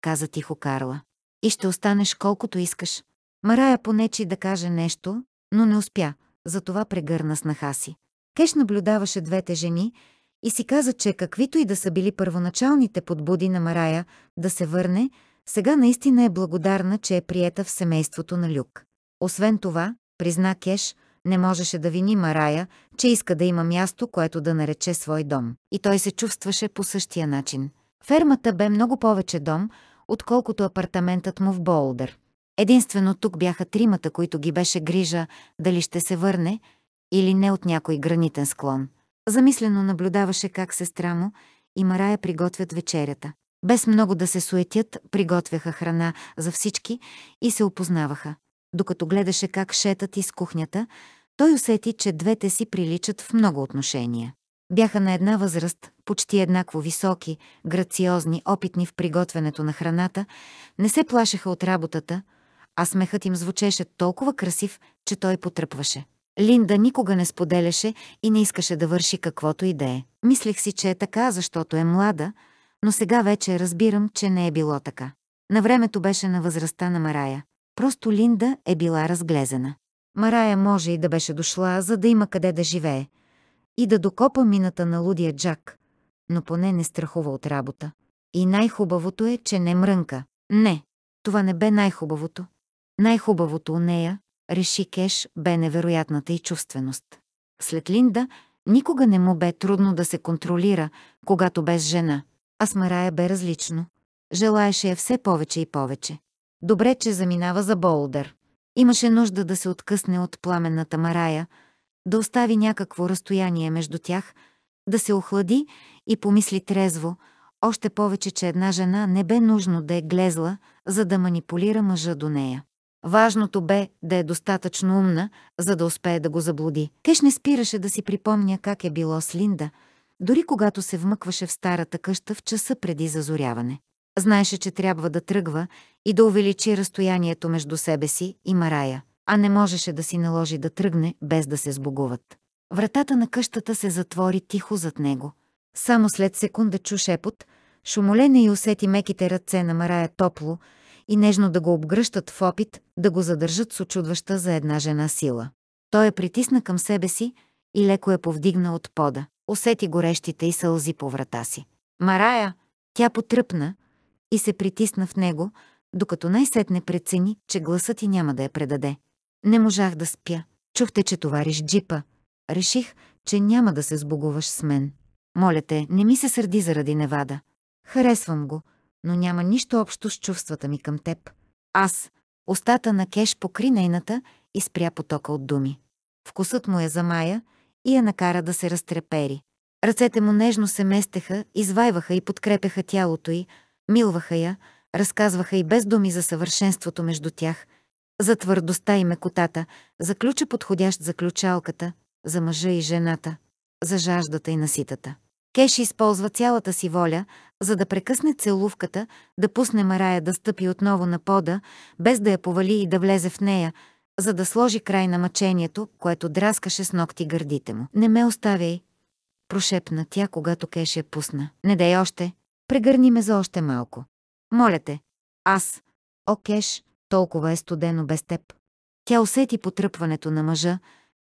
каза тихо Карла. И ще останеш колкото искаш. Марая понечи да каже нещо, но не успя, затова прегърна снаха си. Кеш наблюдаваше двете жени и си каза, че каквито и да са били първоначалните подбуди на Марая да се върне, сега наистина е благодарна, че е приета в семейството на Люк. Освен това, призна Кеш, не можеше да вини Марая, че иска да има място, което да нарече свой дом. И той се чувстваше по същия начин. Фермата бе много повече дом, отколкото апартаментът му в Болдър. Единствено тук бяха тримата, които ги беше грижа дали ще се върне или не от някой гранитен склон. Замислено наблюдаваше как сестра му и Марая приготвят вечерята. Без много да се суетят, приготвяха храна за всички и се опознаваха. Докато гледаше как шетат из кухнята, той усети, че двете си приличат в много отношения. Бяха на една възраст, почти еднакво високи, грациозни, опитни в приготвянето на храната, не се плашеха от работата, а смехът им звучеше толкова красив, че той потръпваше. Линда никога не споделяше и не искаше да върши каквото и да е. Мислех си, че е така, защото е млада, но сега вече разбирам, че не е било така. На времето беше на възрастта на Марая. Просто Линда е била разглезена. Марая може и да беше дошла, за да има къде да живее и да докопа мината на лудия Джак, но поне не страхува от работа. И най-хубавото е, че не мрънка. Не, това не бе най-хубавото. Най-хубавото у нея, реши Кеш, бе невероятната и чувственост. След Линда, никога не му бе трудно да се контролира, когато без жена, а с Марая бе различно. Желаеше я все повече и повече. Добре, че заминава за Болдър. Имаше нужда да се откъсне от пламенната марая, да остави някакво разстояние между тях, да се охлади и помисли трезво, още повече, че една жена не бе нужно да е глезла, за да манипулира мъжа до нея. Важното бе да е достатъчно умна, за да успее да го заблуди. Кеш не спираше да си припомня как е било с Линда, дори когато се вмъкваше в старата къща в часа преди зазоряване. Знаеше, че трябва да тръгва и да увеличи разстоянието между себе си и Марая, а не можеше да си наложи да тръгне без да се сбогуват. Вратата на къщата се затвори тихо зад него. Само след секунда чу шепот, шумолене и усети меките ръце на Марая топло и нежно да го обгръщат в опит да го задържат с очудваща за една жена сила. Той я притисна към себе си и леко я повдигна от пода. Усети горещите и сълзи по врата си. Марая, тя потръпна, и се притисна в него, докато най-сетне прецени, че гласът ти няма да я предаде. Не можах да спя. Чухте, че товариш джипа. Реших, че няма да се сбогуваш с мен. Моля те, не ми се сърди заради Невада. Харесвам го, но няма нищо общо с чувствата ми към теб. Аз, устата на Кеш покри нейната и спря потока от думи. Вкусът му я замая и я накара да се разтрепери. Ръцете му нежно се местеха, извайваха и подкрепяха тялото й, милваха я, разказваха и без думи за съвършенството между тях, за твърдостта и мекотата, за ключа подходящ за ключалката, за мъжа и жената, за жаждата и наситата. Кеш използва цялата си воля, за да прекъсне целувката, да пусне Марая да стъпи отново на пода, без да я повали и да влезе в нея, за да сложи край на мъчението, което драскаше с ногти гърдите му. «Не ме оставяй!» прошепна тя, когато Кеш я пусна. «Не дай още!» Прегърни ме за още малко. Моля те. Аз. О, Кеш, толкова е студено без теб. Тя усети потръпването на мъжа,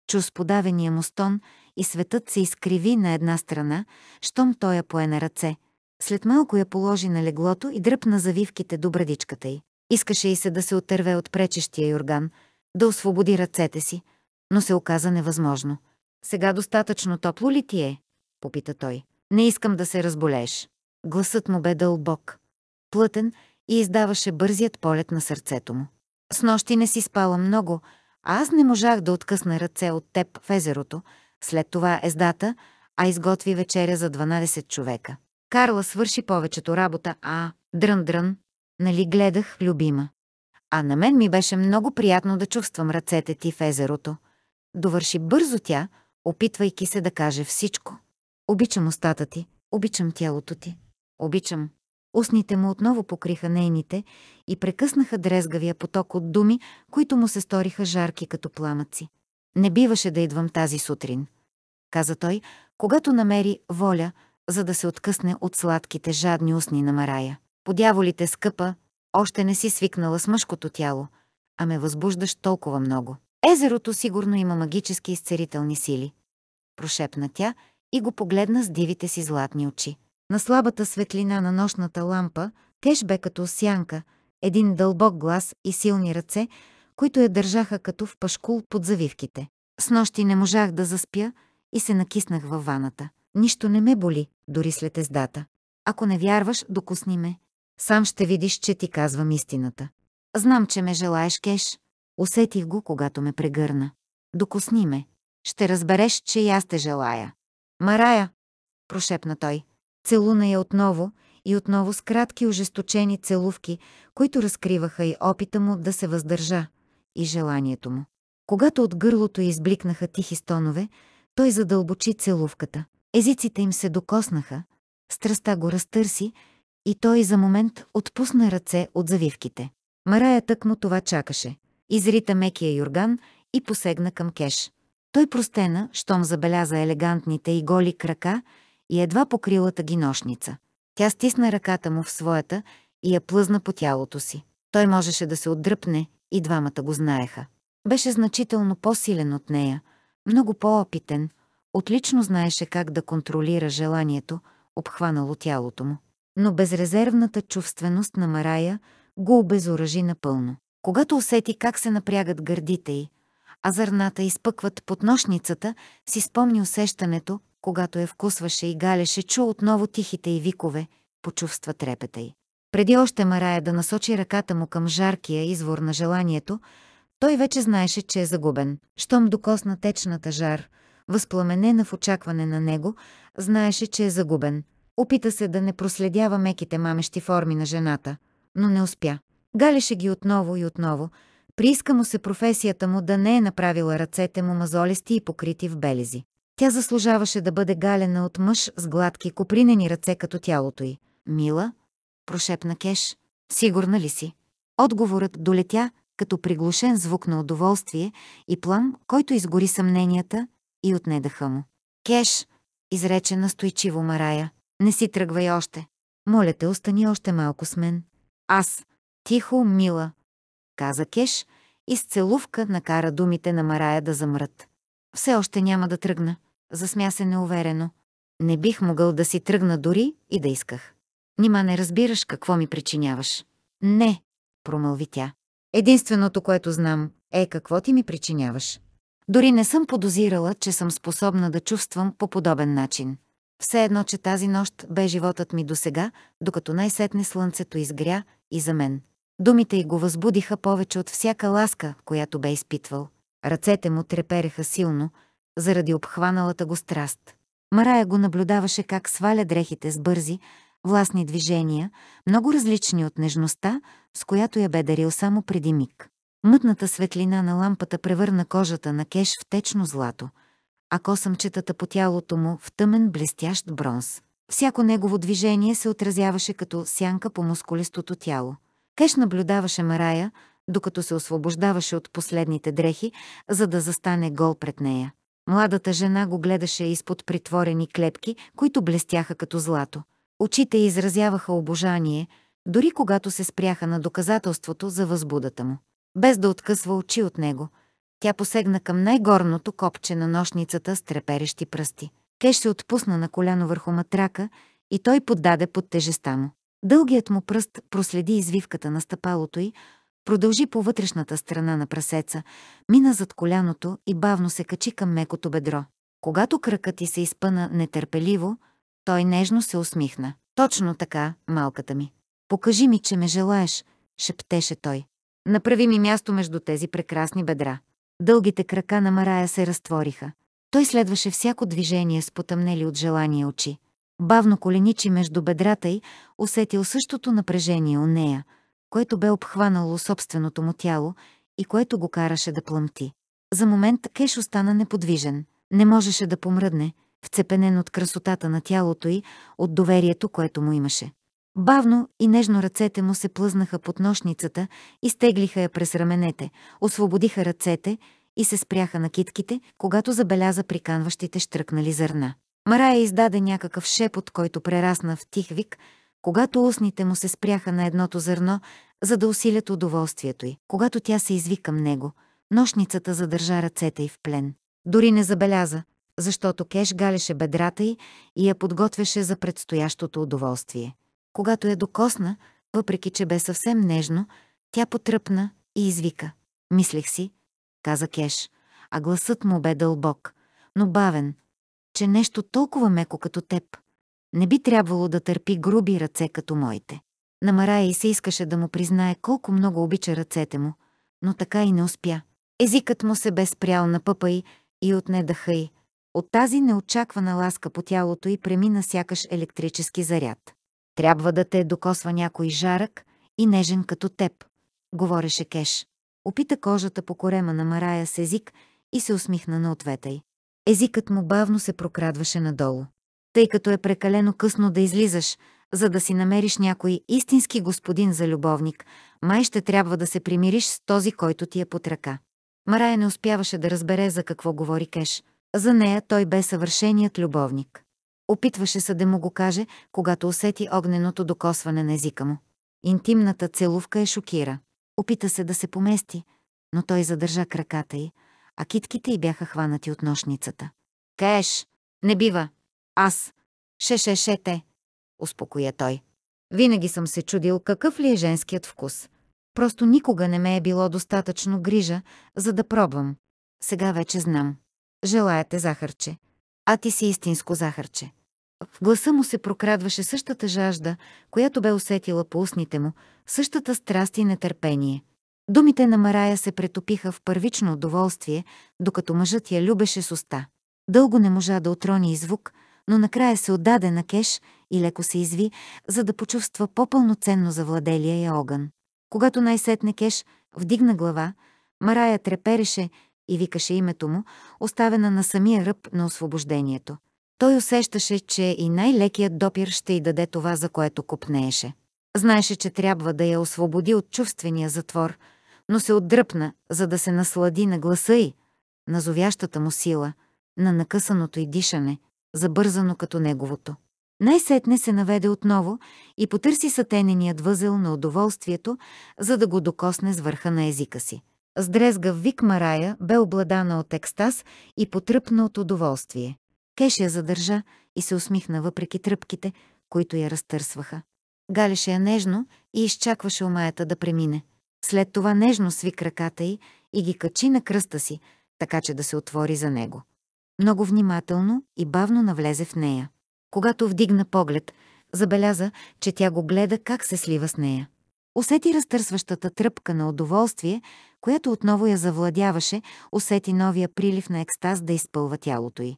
чу сподавения му стон и светът се изкриви на една страна, щом той я пое на ръце. След малко я положи на леглото и дръпна завивките до брадичката й. Искаше и се да се отърве от пречещия юрган, да освободи ръцете си, но се оказа невъзможно. «Сега достатъчно топло ли ти е?» — попита той. «Не искам да се разболееш». Гласът му бе дълбок, плътен и издаваше бързият полет на сърцето му. С нощи не си спала много, а аз не можах да откъсна ръце от теб в езерото, след това ездата, а изготви вечеря за 12 човека. Карла свърши повечето работа, а дрън-дрън, нали гледах, любима. А на мен ми беше много приятно да чувствам ръцете ти в езерото. Довърши бързо тя, опитвайки се да каже всичко. Обичам устата ти, обичам тялото ти. Обичам. Устните му отново покриха нейните и прекъснаха дрезгавия поток от думи, които му се сториха жарки като пламъци. Не биваше да идвам тази сутрин, каза той, когато намери воля, за да се откъсне от сладките жадни устни на Марая. Подяволите скъпа, още не си свикнала с мъжкото тяло, а ме възбуждаш толкова много. Езерото сигурно има магически изцерителни сили. Прошепна тя и го погледна с дивите си златни очи. На слабата светлина на нощната лампа, кеш бе като сянка, един дълбок глас и силни ръце, които я държаха като в пашкул под завивките. С нощи не можах да заспя и се накиснах във ваната. Нищо не ме боли, дори след ездата. Ако не вярваш, докусни ме. Сам ще видиш, че ти казвам истината. Знам, че ме желаеш, Кеш. Усетих го, когато ме прегърна. Докусни ме. Ще разбереш, че и аз те желая. Марая, прошепна той. Целуна я отново и отново с кратки ожесточени целувки, които разкриваха и опита му да се въздържа, и желанието му. Когато от гърлото избликнаха тихи стонове, той задълбочи целувката. Езиците им се докоснаха, страста го разтърси и той за момент отпусна ръце от завивките. Марая тъкмо това чакаше. Изрита мекия юрган и посегна към кеш. Той простена, щом забеляза елегантните и голи крака и едва покрилата ги нощница. Тя стисна ръката му в своята и я плъзна по тялото си. Той можеше да се отдръпне и двамата го знаеха. Беше значително по-силен от нея, много по-опитен, отлично знаеше как да контролира желанието, обхванало тялото му. Но безрезервната чувственост на Марая го обезоръжи напълно. Когато усети как се напрягат гърдите й, а зърната изпъкват под нощницата, си спомни усещането, когато я вкусваше и галеше, чу отново тихите й викове, почувства трепета й. Преди още Марая да насочи ръката му към жаркия извор на желанието, той вече знаеше, че е загубен. Щом докосна течната жар, възпламенена в очакване на него, знаеше, че е загубен. Опита се да не проследява меките мамещи форми на жената, но не успя. Галеше ги отново и отново. Прииска му се професията му да не е направила ръцете му мазолести и покрити в белези. Тя заслужаваше да бъде галена от мъж с гладки копринени ръце като тялото й. «Мила?» – прошепна Кеш. «Сигурна ли си?» Отговорът долетя като приглушен звук на удоволствие и плам, който изгори съмненията и отнедаха му. «Кеш!» – изрече настойчиво Марая. «Не си тръгвай още. Моля те, остани още малко с мен. Аз. Тихо, мила!» – каза Кеш и с целувка накара думите на Марая да замрат. «Все още няма да тръгна», Засмя се неуверено. Не бих могъл да си тръгна дори и да исках. Нима не разбираш какво ми причиняваш. Не, промълви тя. Единственото, което знам, е какво ти ми причиняваш. Дори не съм подозирала, че съм способна да чувствам по подобен начин. Все едно, че тази нощ бе животът ми досега, докато най-сетне слънцето изгря и за мен. Думите й го възбудиха повече от всяка ласка, която бе изпитвал. Ръцете му трепереха силно, заради обхваналата го страст. Марая го наблюдаваше как сваля дрехите с бързи, властни движения, много различни от нежността, с която я бе дарил само преди миг. Мътната светлина на лампата превърна кожата на кеш в течно злато, а косъмчетата по тялото му в тъмен блестящ бронз. Всяко негово движение се отразяваше като сянка по мускулистото тяло. Кеш наблюдаваше Марая, докато се освобождаваше от последните дрехи, за да застане гол пред нея. Младата жена го гледаше изпод притворени клепки, които блестяха като злато. Очите изразяваха обожание, дори когато се спряха на доказателството за възбудата му. Без да откъсва очи от него, тя посегна към най-горното копче на нощницата с треперещи пръсти. Кеш се отпусна на коляно върху матрака и той поддаде под тежеста му. Дългият му пръст проследи извивката на стъпалото й, продължи по вътрешната страна на прасеца, мина зад коляното и бавно се качи към мекото бедро. Когато кръкът ти се изпъна нетърпеливо, той нежно се усмихна. Точно така, малката ми. Покажи ми, че ме желаеш, шептеше той. Направи ми място между тези прекрасни бедра. Дългите крака на Марая се разтвориха. Той следваше всяко движение с потъмнели от желание очи. Бавно коленичи между бедрата й, усетил същото напрежение у нея – което бе обхванало собственото му тяло и което го караше да плъмти. За момент Кеш остана неподвижен. Не можеше да помръдне, вцепенен от красотата на тялото й, от доверието, което му имаше. Бавно и нежно ръцете му се плъзнаха под нощницата, изтеглиха я през раменете, освободиха ръцете и се спряха на китките, когато забеляза приканващите штръкнали зърна. Марая издаде някакъв шепот, който прерасна в тих вик – когато устните му се спряха на едното зърно, за да усилят удоволствието й, когато тя се изви към него, нощницата задържа ръцете й в плен. Дори не забеляза, защото Кеш галеше бедрата й и я подготвяше за предстоящото удоволствие. Когато я докосна, въпреки че бе съвсем нежно, тя потръпна и извика. Мислех си, каза Кеш, а гласът му бе дълбок, но бавен, че нещо толкова меко като теб – не би трябвало да търпи груби ръце като моите. На Марая и се искаше да му признае колко много обича ръцете му, но така и не успя. Езикът му се бе спрял на пъпа й и отне дъха й. От тази неочаквана ласка по тялото й премина сякаш електрически заряд. Трябва да те докосва някой жарък и нежен като теб, говореше Кеш. Опита кожата по корема на Марая с език и се усмихна на ответа й. Езикът му бавно се прокрадваше надолу тъй като е прекалено късно да излизаш, за да си намериш някой истински господин за любовник, май ще трябва да се примириш с този, който ти е под ръка. Марая не успяваше да разбере за какво говори Кеш. За нея той бе съвършеният любовник. Опитваше се да му го каже, когато усети огненото докосване на езика му. Интимната целувка е шокира. Опита се да се помести, но той задържа краката й, а китките й бяха хванати от нощницата. «Кеш, не бива!» Аз. Шешешете. Успокоя той. Винаги съм се чудил какъв ли е женският вкус. Просто никога не ме е било достатъчно грижа, за да пробвам. Сега вече знам. Желаете захарче. А ти си истинско захарче. В гласа му се прокрадваше същата жажда, която бе усетила по устните му, същата страст и нетърпение. Думите на Марая се претопиха в първично удоволствие, докато мъжът я любеше с уста. Дълго не можа да отрони и звук, но накрая се отдаде на кеш и леко се изви, за да почувства по-пълноценно завладелия я огън. Когато най-сетне кеш вдигна глава, Марая трепереше и викаше името му, оставена на самия ръб на освобождението. Той усещаше, че и най-лекият допир ще й даде това, за което купнееше. Знаеше, че трябва да я освободи от чувствения затвор, но се отдръпна, за да се наслади на гласа й, на зовящата му сила, на накъсаното й дишане – забързано като неговото. Най-сетне се наведе отново и потърси сатененият възел на удоволствието, за да го докосне с върха на езика си. С дрезгав вик Марая бе обладана от екстаз и потръпна от удоволствие. Кеша я задържа и се усмихна въпреки тръпките, които я разтърсваха. Галеше я нежно и изчакваше омаята да премине. След това нежно сви краката й и ги качи на кръста си, така че да се отвори за него много внимателно и бавно навлезе в нея. Когато вдигна поглед, забеляза, че тя го гледа как се слива с нея. Усети разтърсващата тръпка на удоволствие, която отново я завладяваше, усети новия прилив на екстаз да изпълва тялото й.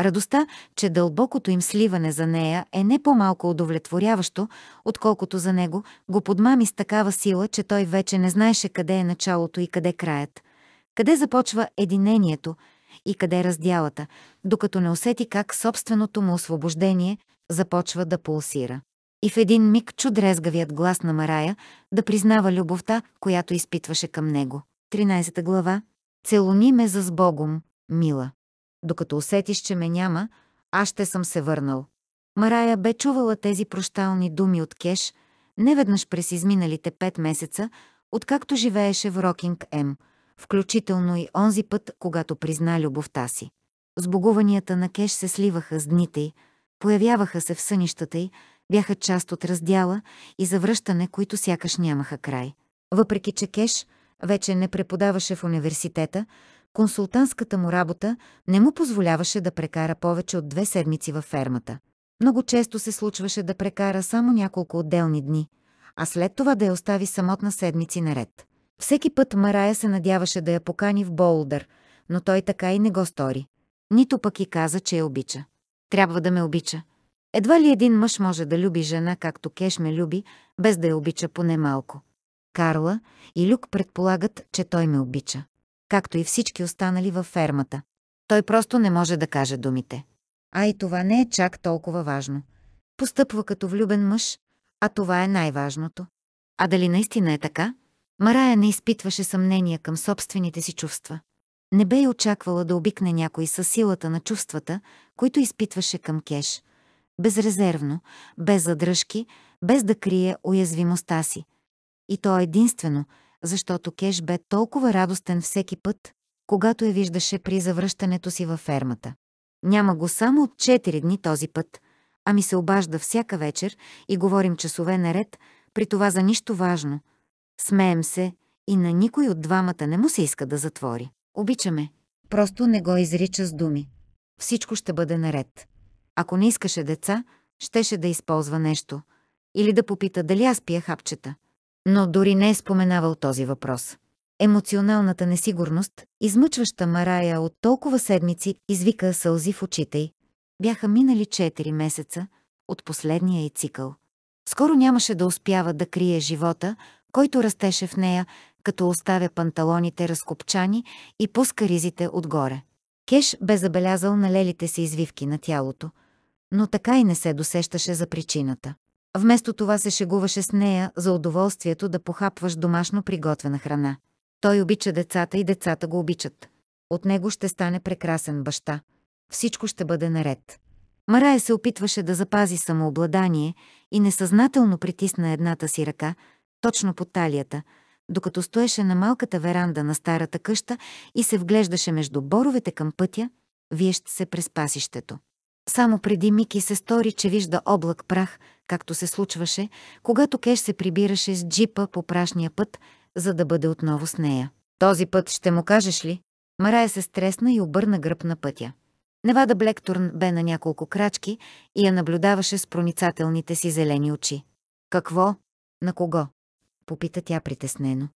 Радостта, че дълбокото им сливане за нея е не по-малко удовлетворяващо, отколкото за него, го подмами с такава сила, че той вече не знаеше къде е началото и къде краят. Къде започва единението, и къде е раздялата, докато не усети как собственото му освобождение започва да пулсира. И в един миг чудрезгавият глас на Марая да признава любовта, която изпитваше към него. 13 глава Целуни ме за с Богом, мила. Докато усетиш, че ме няма, аз ще съм се върнал. Марая бе чувала тези прощални думи от Кеш, неведнъж през изминалите пет месеца, откакто живееше в Рокинг М – включително и онзи път, когато призна любовта си. Сбогуванията на Кеш се сливаха с дните й, появяваха се в сънищата й, бяха част от раздяла и завръщане, които сякаш нямаха край. Въпреки, че Кеш вече не преподаваше в университета, консултантската му работа не му позволяваше да прекара повече от две седмици във фермата. Много често се случваше да прекара само няколко отделни дни, а след това да я остави самотна седмици наред. Всеки път Марая се надяваше да я покани в Болдър, но той така и не го стори. Нито пък и каза, че я обича. Трябва да ме обича. Едва ли един мъж може да люби жена, както Кеш ме люби, без да я обича поне малко. Карла и Люк предполагат, че той ме обича. Както и всички останали във фермата. Той просто не може да каже думите. А и това не е чак толкова важно. Постъпва като влюбен мъж, а това е най-важното. А дали наистина е така? Марая не изпитваше съмнение към собствените си чувства. Не бе и очаквала да обикне някой със силата на чувствата, които изпитваше към Кеш. Безрезервно, без задръжки, без да крие уязвимостта си. И то единствено, защото Кеш бе толкова радостен всеки път, когато я виждаше при завръщането си във фермата. Няма го само от четири дни този път, а ми се обажда всяка вечер и говорим часове наред, при това за нищо важно – Смеем се и на никой от двамата не му се иска да затвори. Обичаме. Просто не го изрича с думи. Всичко ще бъде наред. Ако не искаше деца, щеше да използва нещо. Или да попита дали аз пия хапчета. Но дори не е споменавал този въпрос. Емоционалната несигурност, измъчваща Марая от толкова седмици, извика сълзи в очите й. Бяха минали 4 месеца от последния й цикъл. Скоро нямаше да успява да крие живота, който растеше в нея, като оставя панталоните разкопчани и пуска ризите отгоре. Кеш бе забелязал на лелите си извивки на тялото, но така и не се досещаше за причината. Вместо това се шегуваше с нея за удоволствието да похапваш домашно приготвена храна. Той обича децата и децата го обичат. От него ще стане прекрасен баща. Всичко ще бъде наред. Марая се опитваше да запази самообладание и несъзнателно притисна едната си ръка – точно под талията, докато стоеше на малката веранда на старата къща и се вглеждаше между боровете към пътя, виещ се през пасището. Само преди Мики се стори, че вижда облак прах, както се случваше, когато Кеш се прибираше с джипа по прашния път, за да бъде отново с нея. Този път ще му кажеш ли? Марая се стресна и обърна гръб на пътя. Невада Блекторн бе на няколко крачки и я наблюдаваше с проницателните си зелени очи. Какво? На кого? Попита тя притеснено.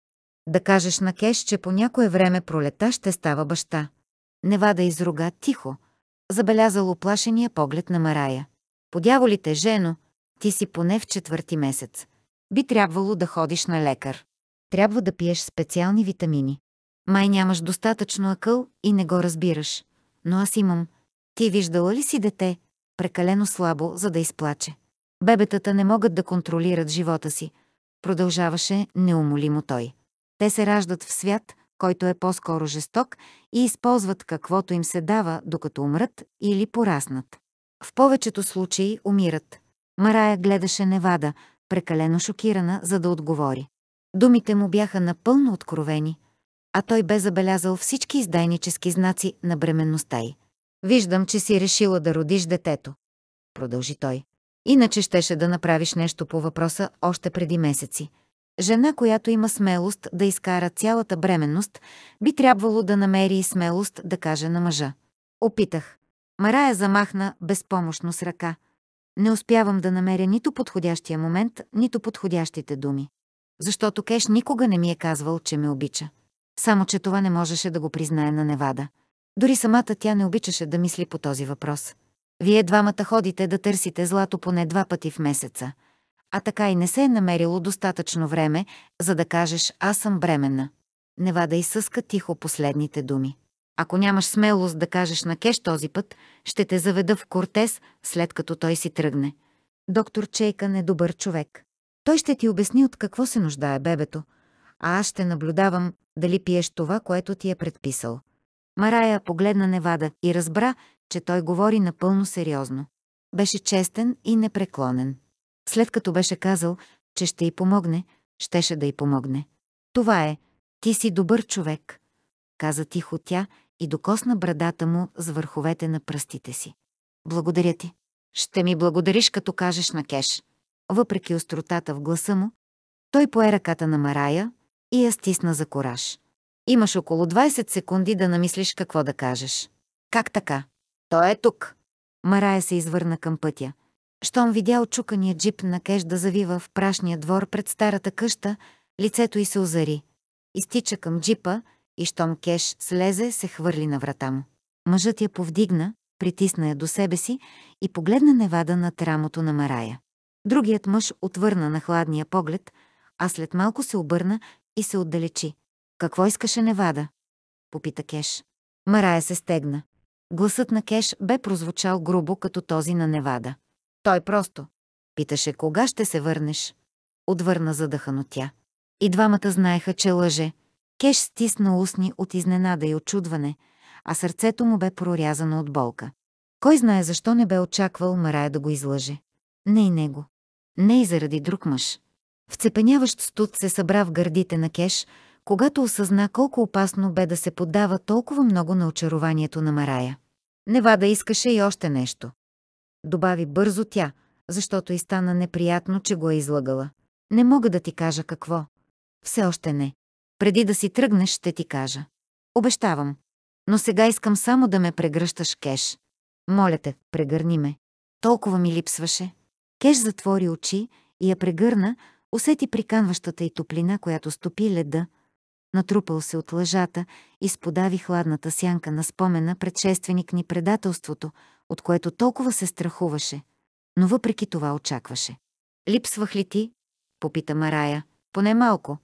Да кажеш на Кеш, че по някое време пролета ще става баща. Невада изруга тихо, забелязал оплашения поглед на Марая. Подяволите, жено, ти си поне в четвърти месец. Би трябвало да ходиш на лекар. Трябва да пиеш специални витамини. Май нямаш достатъчно акъл и не го разбираш. Но аз имам. Ти виждала ли си дете? Прекалено слабо, за да изплаче. Бебетата не могат да контролират живота си, продължаваше неумолимо той. Те се раждат в свят, който е по-скоро жесток и използват каквото им се дава, докато умрат или пораснат. В повечето случаи умират. Марая гледаше Невада, прекалено шокирана, за да отговори. Думите му бяха напълно откровени, а той бе забелязал всички издайнически знаци на бременността й. «Виждам, че си решила да родиш детето», продължи той. Иначе щеше да направиш нещо по въпроса още преди месеци. Жена, която има смелост да изкара цялата бременност, би трябвало да намери и смелост да каже на мъжа. Опитах. Марая замахна безпомощно с ръка. Не успявам да намеря нито подходящия момент, нито подходящите думи. Защото Кеш никога не ми е казвал, че ме обича. Само, че това не можеше да го признае на Невада. Дори самата тя не обичаше да мисли по този въпрос. Вие двамата ходите да търсите злато поне два пъти в месеца, а така и не се е намерило достатъчно време, за да кажеш «Аз съм бременна». Невада изсъска тихо последните думи. Ако нямаш смелост да кажеш на Кеш този път, ще те заведа в Кортес, след като той си тръгне. Доктор Чейка е добър човек. Той ще ти обясни от какво се нуждае бебето, а аз ще наблюдавам дали пиеш това, което ти е предписал. Марая погледна Невада и разбра, че той говори напълно сериозно. Беше честен и непреклонен. След като беше казал, че ще й помогне, щеше да й помогне. Това е, ти си добър човек, каза тихо тя и докосна брадата му с върховете на пръстите си. Благодаря ти. Ще ми благодариш, като кажеш на кеш. Въпреки остротата в гласа му, той пое ръката на Марая и я стисна за кораж. Имаш около 20 секунди да намислиш какво да кажеш. Как така? Той е тук. Марая се извърна към пътя. Щом видя очукания джип на кеш да завива в прашния двор пред старата къща, лицето й се озари. Изтича към джипа и щом кеш слезе, се хвърли на врата му. Мъжът я повдигна, притисна я до себе си и погледна Невада над рамото на Марая. Другият мъж отвърна на хладния поглед, а след малко се обърна и се отдалечи. Какво искаше Невада? Попита Кеш. Марая се стегна. Гласът на Кеш бе прозвучал грубо като този на Невада. Той просто. Питаше кога ще се върнеш. Отвърна задъхано тя. И двамата знаеха, че лъже. Кеш стисна устни от изненада и очудване, а сърцето му бе прорязано от болка. Кой знае защо не бе очаквал Марая да го излъже. Не и него. Не и заради друг мъж. Вцепеняващ студ се събра в гърдите на Кеш, когато осъзна колко опасно бе да се поддава толкова много на очарованието на Марая. Невада искаше и още нещо. Добави бързо тя, защото и стана неприятно, че го е излагала. Не мога да ти кажа какво. Все още не. Преди да си тръгнеш, ще ти кажа. Обещавам. Но сега искам само да ме прегръщаш, Кеш. Моля те, прегърни ме. Толкова ми липсваше. Кеш затвори очи и я прегърна, усети приканващата и топлина, която стопи леда, натрупал се от лъжата, и сподави хладната сянка на спомена предшественик ни предателството, от което толкова се страхуваше, но въпреки това очакваше. «Липсвах ли ти?» — попита Марая. «Поне малко».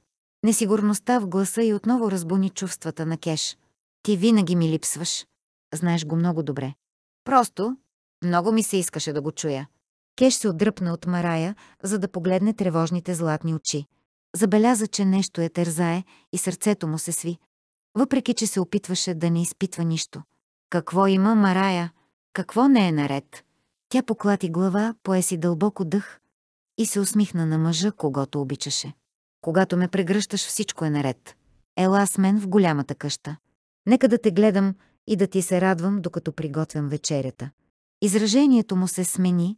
Несигурността в гласа и отново разбуни чувствата на Кеш. «Ти винаги ми липсваш. Знаеш го много добре». «Просто много ми се искаше да го чуя». Кеш се отдръпна от Марая, за да погледне тревожните златни очи. Забеляза, че нещо е тързае и сърцето му се сви, въпреки че се опитваше да не изпитва нищо. Какво има Марая? Какво не е наред? Тя поклати глава, поеси дълбоко дъх и се усмихна на мъжа, когато обичаше. Когато ме прегръщаш, всичко е наред. Ела с мен в голямата къща. Нека да те гледам и да ти се радвам, докато приготвям вечерята. Изражението му се смени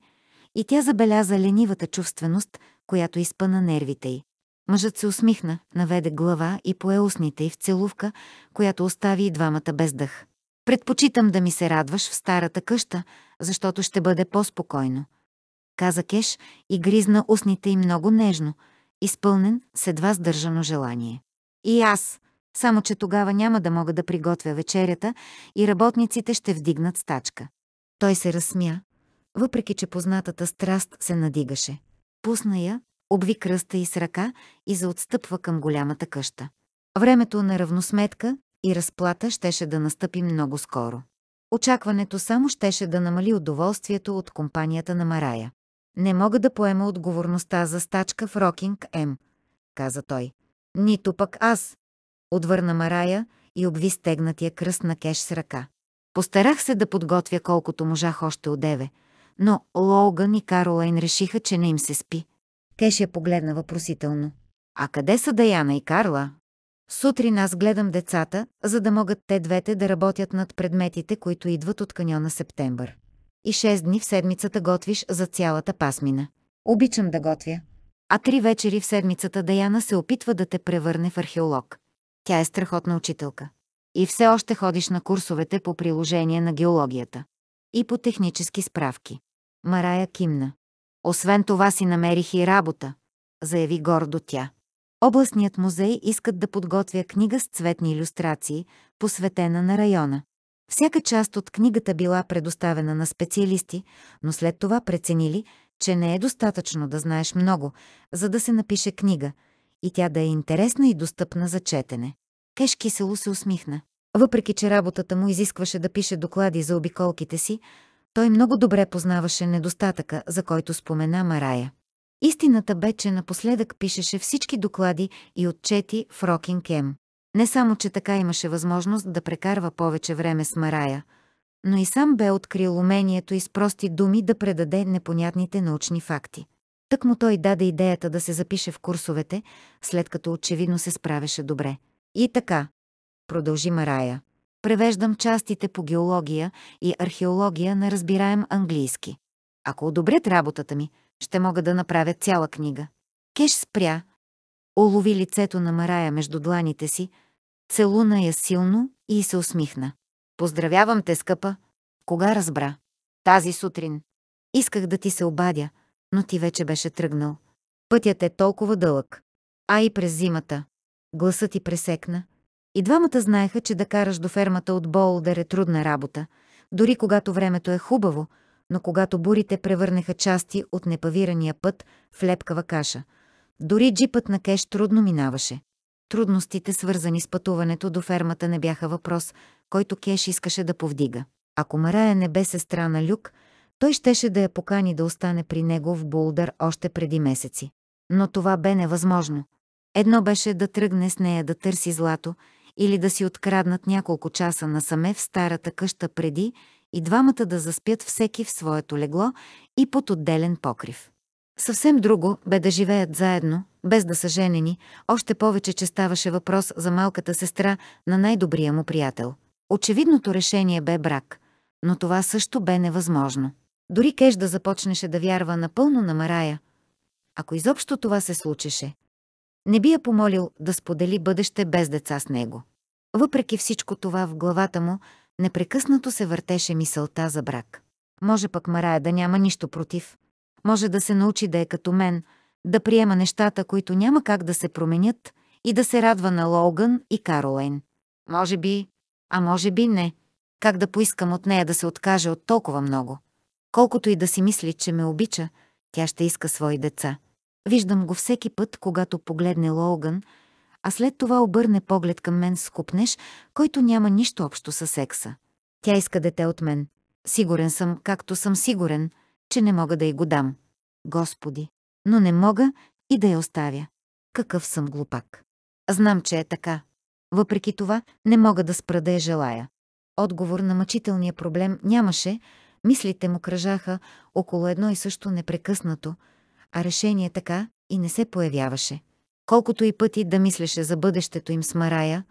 и тя забеляза ленивата чувственост, която изпъна нервите й. Мъжът се усмихна, наведе глава и пое устните й в целувка, която остави и двамата без дъх. Предпочитам да ми се радваш в старата къща, защото ще бъде по-спокойно. Каза Кеш и гризна устните й много нежно, изпълнен с едва сдържано желание. И аз, само че тогава няма да мога да приготвя вечерята и работниците ще вдигнат стачка. Той се разсмя, въпреки че познатата страст се надигаше. Пусна я обви кръста и с ръка и заотстъпва към голямата къща. Времето на равносметка и разплата щеше да настъпи много скоро. Очакването само щеше да намали удоволствието от компанията на Марая. Не мога да поема отговорността за стачка в Рокинг М, каза той. Нито пък аз, отвърна Марая и обви стегнатия кръст на кеш с ръка. Постарах се да подготвя колкото можах още одеве, но Логан и Каролайн решиха, че не им се спи. Кеш я погледна въпросително. А къде са Даяна и Карла? Сутрин аз гледам децата, за да могат те двете да работят над предметите, които идват от каньона Септембър. И шест дни в седмицата готвиш за цялата пасмина. Обичам да готвя. А три вечери в седмицата Даяна се опитва да те превърне в археолог. Тя е страхотна учителка. И все още ходиш на курсовете по приложение на геологията. И по технически справки. Марая кимна. Освен това си намерих и работа, заяви гордо тя. Областният музей искат да подготвя книга с цветни иллюстрации, посветена на района. Всяка част от книгата била предоставена на специалисти, но след това преценили, че не е достатъчно да знаеш много, за да се напише книга и тя да е интересна и достъпна за четене. Кеш кисело се усмихна. Въпреки, че работата му изискваше да пише доклади за обиколките си, той много добре познаваше недостатъка, за който спомена Марая. Истината бе, че напоследък пишеше всички доклади и отчети в Кем. Не само, че така имаше възможност да прекарва повече време с Марая, но и сам бе открил умението и с прости думи да предаде непонятните научни факти. Тък му той даде идеята да се запише в курсовете, след като очевидно се справеше добре. И така, продължи Марая. Превеждам частите по геология и археология на разбираем английски. Ако одобрят работата ми, ще мога да направя цяла книга. Кеш спря, олови лицето на Марая между дланите си, целуна я силно и се усмихна. Поздравявам те, скъпа. Кога разбра? Тази сутрин. Исках да ти се обадя, но ти вече беше тръгнал. Пътят е толкова дълъг. А и през зимата. Гласът ти пресекна, и двамата знаеха, че да караш до фермата от Боулдър е трудна работа, дори когато времето е хубаво, но когато бурите превърнаха части от непавирания път в лепкава каша. Дори джипът на Кеш трудно минаваше. Трудностите, свързани с пътуването до фермата, не бяха въпрос, който Кеш искаше да повдига. Ако Марая не бе сестра на Люк, той щеше да я покани да остане при него в Булдър още преди месеци. Но това бе невъзможно. Едно беше да тръгне с нея да търси злато или да си откраднат няколко часа насаме в старата къща преди и двамата да заспят всеки в своето легло и под отделен покрив. Съвсем друго бе да живеят заедно, без да са женени, още повече, че ставаше въпрос за малката сестра на най-добрия му приятел. Очевидното решение бе брак, но това също бе невъзможно. Дори Кеш да започнеше да вярва напълно на Марая, ако изобщо това се случеше, не би я помолил да сподели бъдеще без деца с него. Въпреки всичко това в главата му, непрекъснато се въртеше мисълта за брак. Може пък Марая да няма нищо против. Може да се научи да е като мен, да приема нещата, които няма как да се променят, и да се радва на Логан и Каролейн. Може би, а може би не. Как да поискам от нея да се откаже от толкова много? Колкото и да си мисли, че ме обича, тя ще иска свои деца. Виждам го всеки път, когато погледне Логан, а след това обърне поглед към мен с купнеш, който няма нищо общо с секса. Тя иска дете от мен. Сигурен съм, както съм сигурен, че не мога да й го дам. Господи, но не мога и да я оставя. Какъв съм глупак. Знам, че е така. Въпреки това, не мога да спра да я желая. Отговор на мъчителния проблем нямаше, мислите му кръжаха около едно и също непрекъснато – а решение така и не се появяваше. Колкото и пъти да мислеше за бъдещето им с Марая,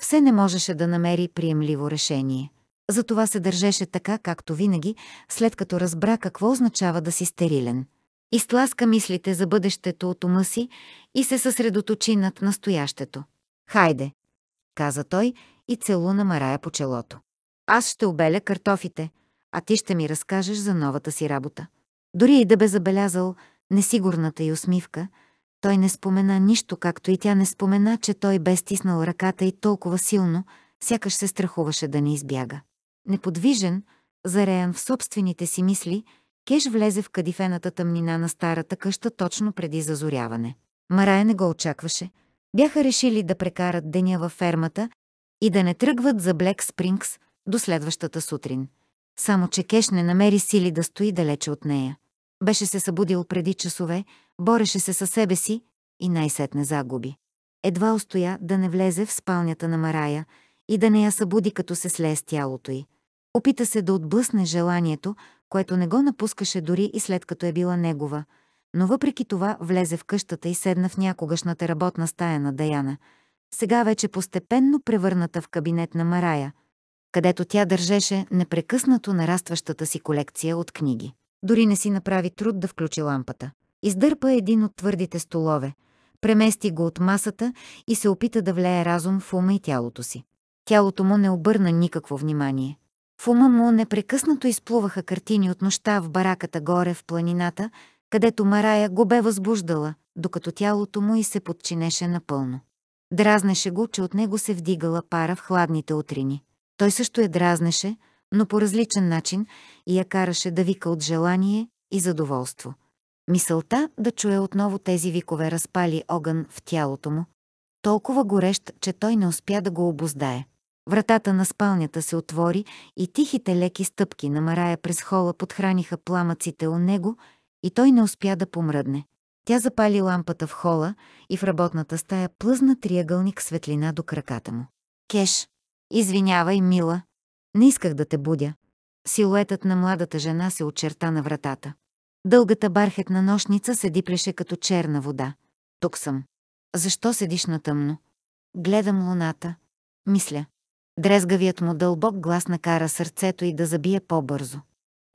все не можеше да намери приемливо решение. Затова се държеше така, както винаги, след като разбра какво означава да си стерилен. Изтласка мислите за бъдещето от ума си и се съсредоточи над настоящето. «Хайде!» – каза той и целуна Марая по челото. «Аз ще обеля картофите, а ти ще ми разкажеш за новата си работа». Дори и да бе забелязал, несигурната й усмивка, той не спомена нищо, както и тя не спомена, че той бе стиснал ръката и толкова силно, сякаш се страхуваше да не избяга. Неподвижен, зареян в собствените си мисли, Кеш влезе в кадифената тъмнина на старата къща точно преди зазоряване. Марая не го очакваше. Бяха решили да прекарат деня във фермата и да не тръгват за Блек Спрингс до следващата сутрин. Само че Кеш не намери сили да стои далече от нея. Беше се събудил преди часове, бореше се със себе си и най-сетне загуби. Едва устоя да не влезе в спалнята на Марая и да не я събуди, като се слее с тялото й. Опита се да отблъсне желанието, което не го напускаше дори и след като е била негова, но въпреки това влезе в къщата и седна в някогашната работна стая на Даяна, сега вече постепенно превърната в кабинет на Марая – където тя държеше непрекъснато нарастващата си колекция от книги. Дори не си направи труд да включи лампата. Издърпа един от твърдите столове, премести го от масата и се опита да влее разум в ума и тялото си. Тялото му не обърна никакво внимание. В ума му непрекъснато изплуваха картини от нощта в бараката горе в планината, където Марая го бе възбуждала, докато тялото му и се подчинеше напълно. Дразнеше го, че от него се вдигала пара в хладните утрини. Той също я дразнеше, но по различен начин и я караше да вика от желание и задоволство. Мисълта да чуе отново тези викове разпали огън в тялото му, толкова горещ, че той не успя да го обоздае. Вратата на спалнята се отвори и тихите леки стъпки на Марая през хола подхраниха пламъците у него и той не успя да помръдне. Тя запали лампата в хола и в работната стая плъзна триъгълник светлина до краката му. Кеш, извинявай, мила, не исках да те будя. Силуетът на младата жена се очерта на вратата. Дългата бархетна нощница се диплеше като черна вода. Тук съм. Защо седиш на тъмно? Гледам луната. Мисля. Дрезгавият му дълбок глас накара сърцето й да забие по-бързо.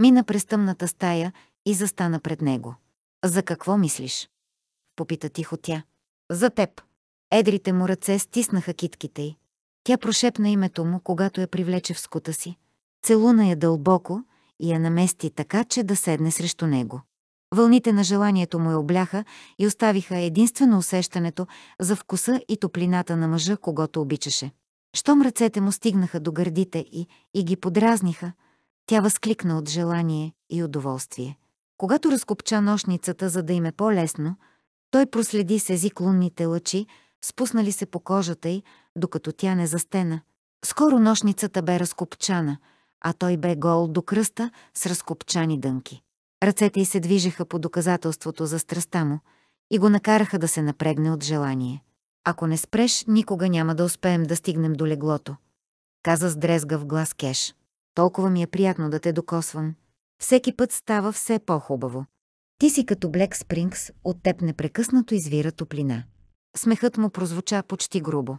Мина през тъмната стая и застана пред него. За какво мислиш? Попита тихо тя. За теб. Едрите му ръце стиснаха китките й. Тя прошепна името му, когато я привлече в скута си. Целуна я дълбоко и я намести така, че да седне срещу него. Вълните на желанието му я обляха и оставиха единствено усещането за вкуса и топлината на мъжа, когато обичаше. Щом ръцете му стигнаха до гърдите и, и ги подразниха, тя възкликна от желание и удоволствие. Когато разкопча нощницата, за да им е по-лесно, той проследи с език лунните лъчи, спуснали се по кожата й, докато тя не застена. Скоро нощницата бе разкопчана, а той бе гол до кръста с разкопчани дънки. Ръцете й се движеха по доказателството за страста му и го накараха да се напрегне от желание. Ако не спреш, никога няма да успеем да стигнем до леглото. Каза с дрезгав глас Кеш. Толкова ми е приятно да те докосвам. Всеки път става все по-хубаво. Ти си като Блек Спрингс, от теб непрекъснато извира топлина. Смехът му прозвуча почти грубо.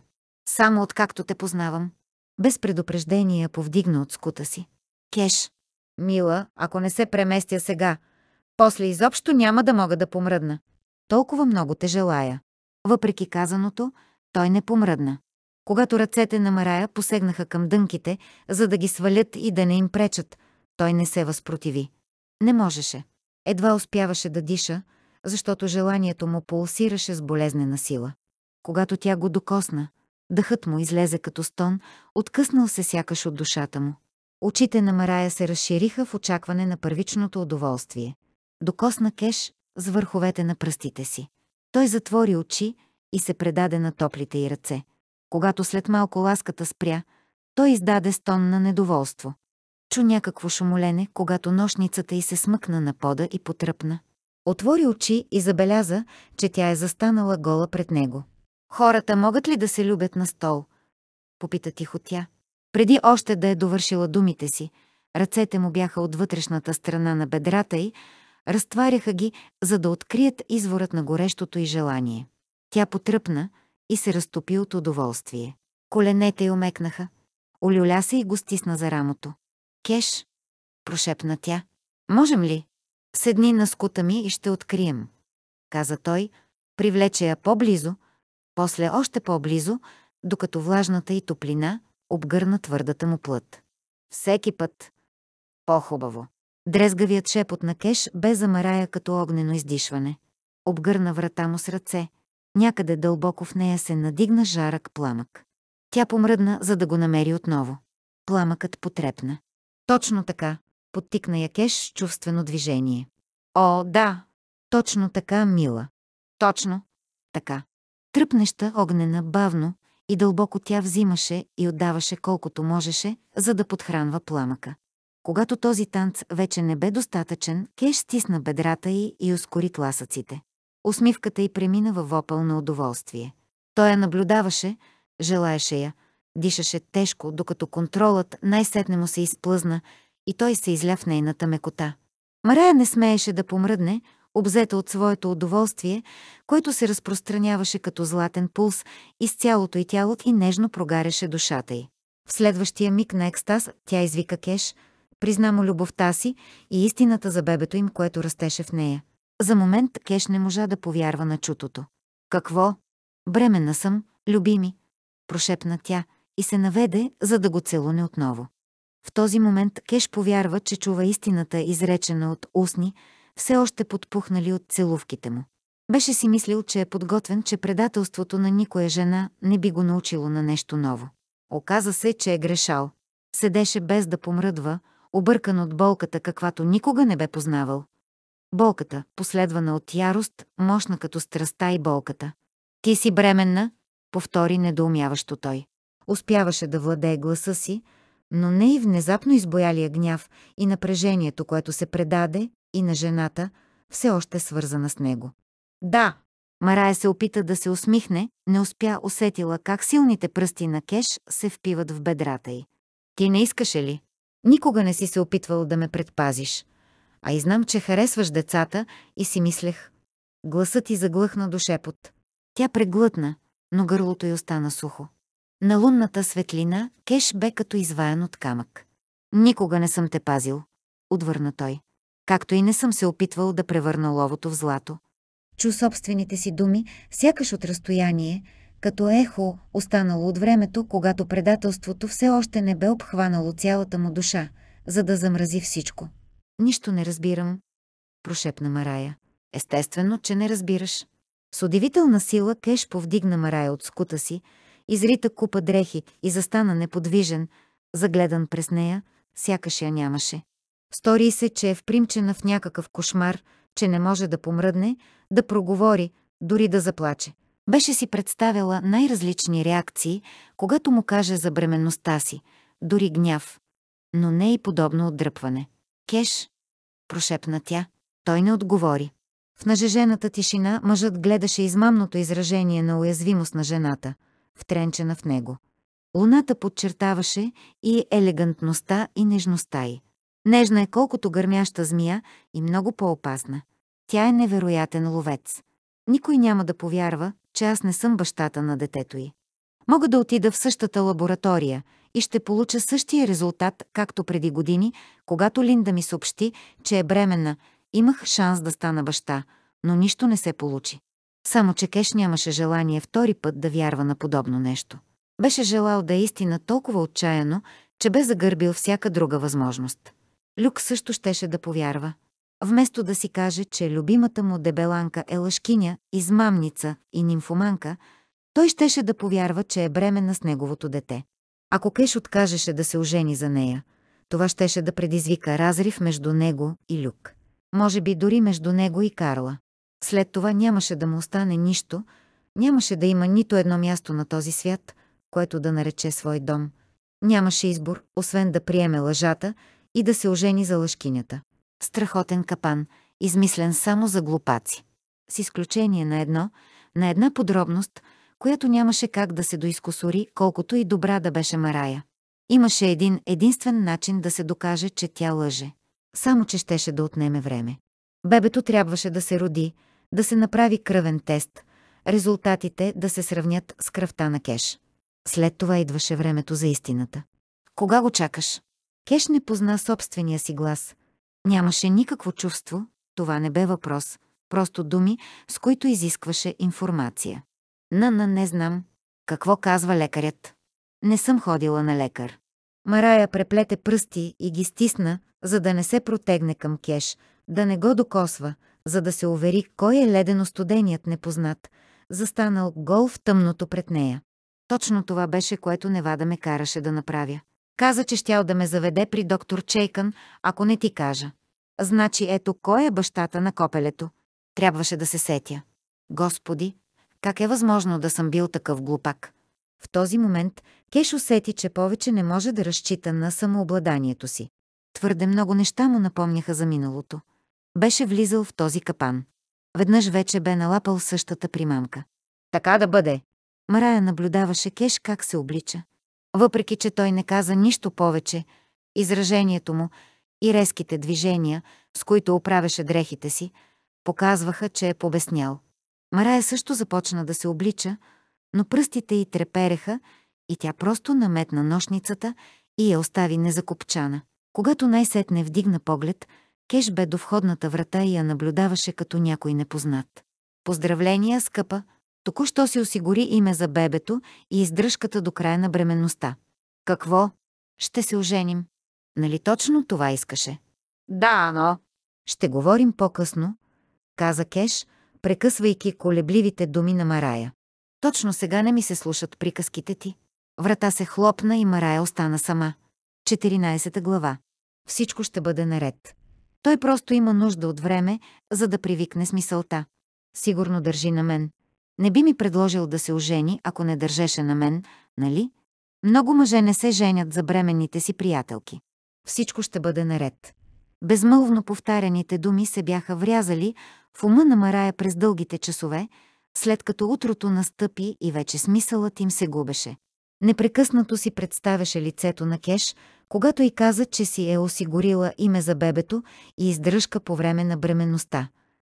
Само откакто те познавам. Без предупреждение повдигна от скута си. Кеш. Мила, ако не се преместя сега, после изобщо няма да мога да помръдна. Толкова много те желая. Въпреки казаното, той не помръдна. Когато ръцете на Марая посегнаха към дънките, за да ги свалят и да не им пречат, той не се възпротиви. Не можеше. Едва успяваше да диша, защото желанието му пулсираше с болезнена сила. Когато тя го докосна, Дъхът му излезе като стон, откъснал се сякаш от душата му. Очите на Марая се разшириха в очакване на първичното удоволствие. Докосна кеш с върховете на пръстите си. Той затвори очи и се предаде на топлите й ръце. Когато след малко ласката спря, той издаде стон на недоволство. Чу някакво шумолене, когато нощницата й се смъкна на пода и потръпна. Отвори очи и забеляза, че тя е застанала гола пред него. Хората могат ли да се любят на стол? Попита тихо тя. Преди още да е довършила думите си, ръцете му бяха от вътрешната страна на бедрата й, разтваряха ги, за да открият изворът на горещото й желание. Тя потръпна и се разтопи от удоволствие. Коленете й омекнаха. Олюля се и го стисна за рамото. «Кеш!» – прошепна тя. «Можем ли?» «Седни на скута ми и ще открием», каза той, привлече я по-близо, после още по-близо, докато влажната и топлина обгърна твърдата му плът. Всеки път. По-хубаво. Дрезгавият шепот на Кеш бе замарая като огнено издишване. Обгърна врата му с ръце. Някъде дълбоко в нея се надигна жарък пламък. Тя помръдна, за да го намери отново. Пламъкът потрепна. Точно така, подтикна я Кеш с чувствено движение. О, да! Точно така, мила. Точно така тръпнеща огнена бавно и дълбоко тя взимаше и отдаваше колкото можеше, за да подхранва пламъка. Когато този танц вече не бе достатъчен, Кеш стисна бедрата й и ускори тласъците. Усмивката й премина във вопъл на удоволствие. Той я наблюдаваше, желаеше я, дишаше тежко, докато контролът най-сетне му се изплъзна и той се изля в нейната мекота. Марая не смееше да помръдне, обзета от своето удоволствие, което се разпространяваше като златен пулс из цялото й тяло и нежно прогаряше душата й. В следващия миг на екстаз тя извика Кеш, признамо любовта си и истината за бебето им, което растеше в нея. За момент Кеш не можа да повярва на чутото. «Какво? Бременна съм, любими!» прошепна тя и се наведе, за да го целуне отново. В този момент Кеш повярва, че чува истината, изречена от устни, все още подпухнали от целувките му. Беше си мислил, че е подготвен, че предателството на никоя жена не би го научило на нещо ново. Оказа се, че е грешал. Седеше без да помръдва, объркан от болката, каквато никога не бе познавал. Болката, последвана от ярост, мощна като страста и болката. «Ти си бременна?» повтори недоумяващо той. Успяваше да владее гласа си, но не и внезапно избоялия гняв и напрежението, което се предаде, и на жената, все още свързана с него. Да! Марая се опита да се усмихне, не успя усетила как силните пръсти на Кеш се впиват в бедрата й. Ти не искаше ли? Никога не си се опитвал да ме предпазиш. А и знам, че харесваш децата и си мислех. Гласът ти заглъхна до шепот. Тя преглътна, но гърлото й остана сухо. На лунната светлина Кеш бе като изваян от камък. Никога не съм те пазил, отвърна той както и не съм се опитвал да превърна ловото в злато. Чу собствените си думи, сякаш от разстояние, като ехо, останало от времето, когато предателството все още не бе обхванало цялата му душа, за да замрази всичко. Нищо не разбирам, прошепна Марая. Естествено, че не разбираш. С удивителна сила Кеш повдигна Марая от скута си, изрита купа дрехи и застана неподвижен, загледан през нея, сякаш я нямаше. Стори се, че е впримчена в някакъв кошмар, че не може да помръдне, да проговори, дори да заплаче. Беше си представила най-различни реакции, когато му каже за бременността си, дори гняв. Но не и подобно отдръпване. «Кеш!» – прошепна тя. Той не отговори. В нажежената тишина мъжът гледаше измамното изражение на уязвимост на жената, втренчена в него. Луната подчертаваше и елегантността и нежността й. Нежна е колкото гърмяща змия и много по-опасна. Тя е невероятен ловец. Никой няма да повярва, че аз не съм бащата на детето й. Мога да отида в същата лаборатория и ще получа същия резултат, както преди години, когато Линда ми съобщи, че е бременна. Имах шанс да стана баща, но нищо не се получи. Само че Кеш нямаше желание втори път да вярва на подобно нещо. Беше желал да е истина толкова отчаяно, че бе загърбил всяка друга възможност. Люк също щеше да повярва. Вместо да си каже, че любимата му дебеланка е лъжкиня, измамница и нимфоманка, той щеше да повярва, че е бременна с неговото дете. Ако Кеш откажеше да се ожени за нея, това щеше да предизвика разрив между него и Люк. Може би дори между него и Карла. След това нямаше да му остане нищо, нямаше да има нито едно място на този свят, което да нарече свой дом. Нямаше избор, освен да приеме лъжата – и да се ожени за лъшкинята. Страхотен капан, измислен само за глупаци. С изключение на едно, на една подробност, която нямаше как да се доискусори, колкото и добра да беше Марая. Имаше един единствен начин да се докаже, че тя лъже. Само, че щеше да отнеме време. Бебето трябваше да се роди, да се направи кръвен тест, резултатите да се сравнят с кръвта на Кеш. След това идваше времето за истината. Кога го чакаш? Кеш не позна собствения си глас. Нямаше никакво чувство, това не бе въпрос, просто думи, с които изискваше информация. На-на не знам. Какво казва лекарят? Не съм ходила на лекар. Марая преплете пръсти и ги стисна, за да не се протегне към Кеш, да не го докосва, за да се увери кой е ледено студеният непознат, застанал гол в тъмното пред нея. Точно това беше, което Невада ме караше да направя. Каза, че щял да ме заведе при доктор Чейкън, ако не ти кажа. Значи ето кой е бащата на копелето. Трябваше да се сетя. Господи, как е възможно да съм бил такъв глупак? В този момент Кеш усети, че повече не може да разчита на самообладанието си. Твърде много неща му напомняха за миналото. Беше влизал в този капан. Веднъж вече бе налапал същата примамка. Така да бъде! Марая наблюдаваше Кеш как се облича. Въпреки, че той не каза нищо повече, изражението му и резките движения, с които оправяше дрехите си, показваха, че е побеснял. Марая също започна да се облича, но пръстите й трепереха и тя просто наметна нощницата и я остави незакопчана. Когато най-сетне вдигна поглед, Кеш бе до входната врата и я наблюдаваше като някой непознат. Поздравления, скъпа, Току-що си осигури име за бебето и издръжката до края на бременността. Какво? Ще се оженим. Нали точно това искаше? Да, но... Ще говорим по-късно, каза Кеш, прекъсвайки колебливите думи на Марая. Точно сега не ми се слушат приказките ти. Врата се хлопна и Марая остана сама. 14 глава. Всичко ще бъде наред. Той просто има нужда от време, за да привикне с мисълта. Сигурно държи на мен, не би ми предложил да се ожени, ако не държеше на мен, нали? Много мъже не се женят за бременните си приятелки. Всичко ще бъде наред. Безмълвно повтаряните думи се бяха врязали в ума на Марая през дългите часове, след като утрото настъпи и вече смисълът им се губеше. Непрекъснато си представяше лицето на Кеш, когато и каза, че си е осигурила име за бебето и издръжка по време на бременността.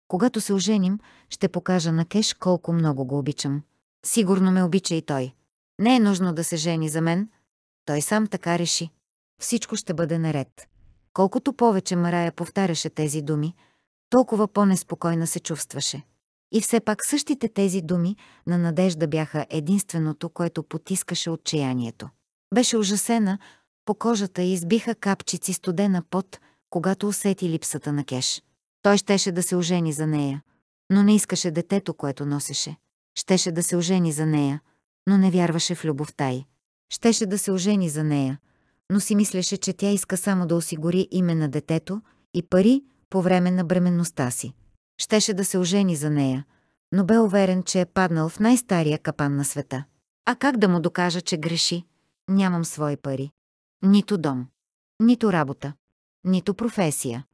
Когато се оженим, ще покажа на Кеш колко много го обичам. Сигурно ме обича и той. Не е нужно да се жени за мен. Той сам така реши. Всичко ще бъде наред. Колкото повече Марая повтаряше тези думи, толкова по-неспокойна се чувстваше. И все пак същите тези думи на надежда бяха единственото, което потискаше отчаянието. Беше ужасена, по кожата избиха капчици студена пот, когато усети липсата на кеш. Той щеше да се ожени за нея, но не искаше детето, което носеше. Щеше да се ожени за нея, но не вярваше в любовта й. Щеше да се ожени за нея, но си мислеше, че тя иска само да осигури име на детето и пари по време на бременността си. Щеше да се ожени за нея, но бе уверен, че е паднал в най-стария капан на света. А как да му докажа, че греши? Нямам свои пари. Нито дом. Нито работа. Нито професия.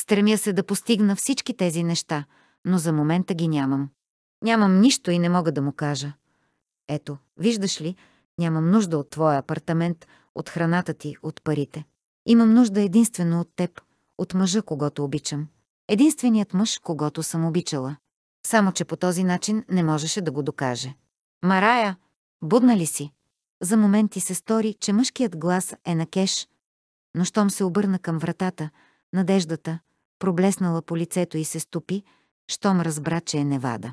Стремя се да постигна всички тези неща, но за момента ги нямам. Нямам нищо и не мога да му кажа. Ето, виждаш ли, нямам нужда от твоя апартамент, от храната ти, от парите. Имам нужда единствено от теб, от мъжа, когато обичам. Единственият мъж, когато съм обичала. Само, че по този начин не можеше да го докаже. Марая, будна ли си? За моменти се стори, че мъжкият глас е на кеш, но щом се обърна към вратата, надеждата, проблеснала по лицето и се стопи, щом разбра, че е Невада.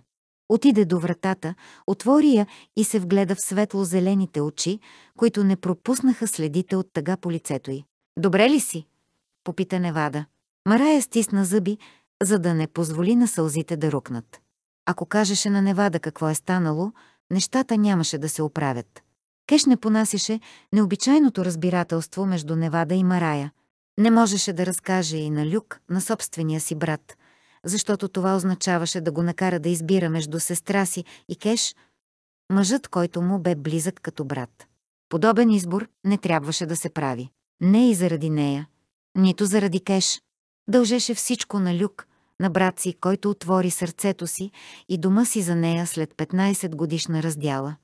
Отиде до вратата, отвори я и се вгледа в светло-зелените очи, които не пропуснаха следите от тъга по лицето й. «Добре ли си?» – попита Невада. Марая стисна зъби, за да не позволи на сълзите да рукнат. Ако кажеше на Невада какво е станало, нещата нямаше да се оправят. Кеш не понасяше необичайното разбирателство между Невада и Марая – не можеше да разкаже и на Люк, на собствения си брат, защото това означаваше да го накара да избира между сестра си и Кеш, мъжът, който му бе близък като брат. Подобен избор не трябваше да се прави. Не и заради нея, нито заради Кеш. Дължеше всичко на Люк, на брат си, който отвори сърцето си и дома си за нея след 15 годишна раздяла.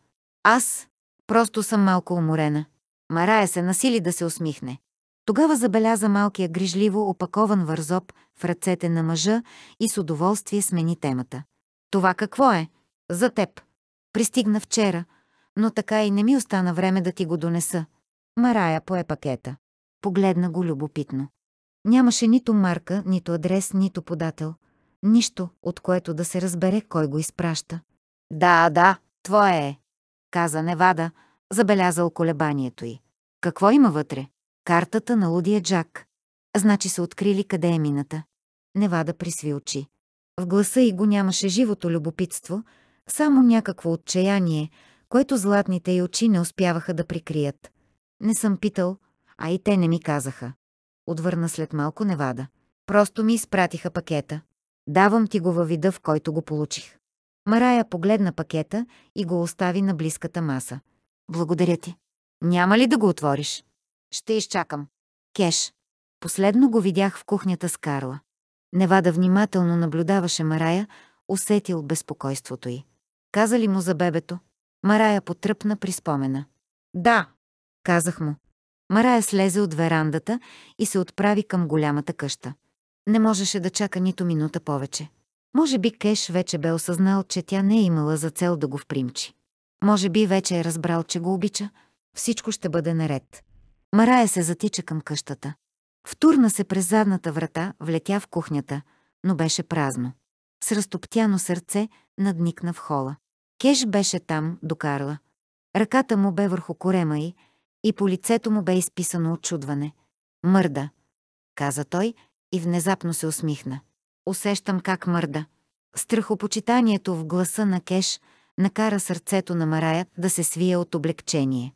Аз просто съм малко уморена. Марая се насили да се усмихне. Тогава забеляза малкия грижливо опакован вързоп в ръцете на мъжа и с удоволствие смени темата. Това какво е? За теб. Пристигна вчера, но така и не ми остана време да ти го донеса. Марая пое пакета. Погледна го любопитно. Нямаше нито марка, нито адрес, нито подател. Нищо, от което да се разбере кой го изпраща. Да, да, твое е, каза Невада, забелязал колебанието й. Какво има вътре? Картата на лудия Джак. Значи са открили къде е мината. Невада присви очи. В гласа й го нямаше живото любопитство, само някакво отчаяние, което златните й очи не успяваха да прикрият. Не съм питал, а и те не ми казаха. Отвърна след малко Невада. Просто ми изпратиха пакета. Давам ти го във вида, в който го получих. Марая погледна пакета и го остави на близката маса. Благодаря ти. Няма ли да го отвориш? Ще изчакам. Кеш. Последно го видях в кухнята с Карла. Невада внимателно наблюдаваше Марая, усетил безпокойството й. Каза ли му за бебето? Марая потръпна при спомена. Да, казах му. Марая слезе от верандата и се отправи към голямата къща. Не можеше да чака нито минута повече. Може би Кеш вече бе осъзнал, че тя не е имала за цел да го впримчи. Може би вече е разбрал, че го обича. Всичко ще бъде наред. Марая се затича към къщата. Втурна се през задната врата, влетя в кухнята, но беше празно. С разтоптяно сърце надникна в хола. Кеш беше там, до Карла. Ръката му бе върху корема й и по лицето му бе изписано очудване. «Мърда», каза той и внезапно се усмихна. «Усещам как мърда». Страхопочитанието в гласа на Кеш накара сърцето на Марая да се свие от облегчение.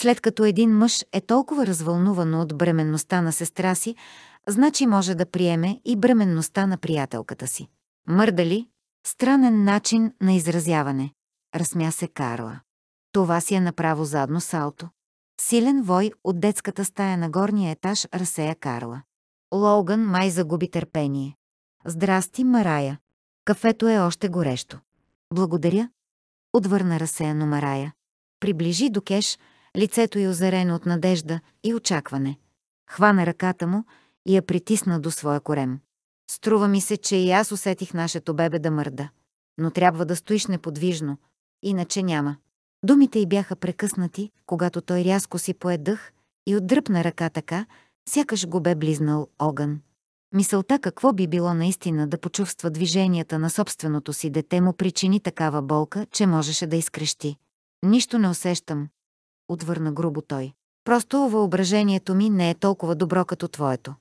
След като един мъж е толкова развълнуван от бременността на сестра си, значи може да приеме и бременността на приятелката си. Мърдали? Странен начин на изразяване. Разсмя се Карла. Това си е направо задно салто. Силен вой от детската стая на горния етаж разсея Карла. Логан май загуби търпение. Здрасти, Марая. Кафето е още горещо. Благодаря. Отвърна разсеяно Марая. Приближи до кеш, лицето й е озарено от надежда и очакване. Хвана ръката му и я притисна до своя корем. Струва ми се, че и аз усетих нашето бебе да мърда. Но трябва да стоиш неподвижно, иначе няма. Думите й бяха прекъснати, когато той рязко си пое дъх и отдръпна ръка така, сякаш го бе близнал огън. Мисълта какво би било наистина да почувства движенията на собственото си дете му причини такава болка, че можеше да изкрещи. Нищо не усещам, отвърна грубо той. Просто въображението ми не е толкова добро като твоето.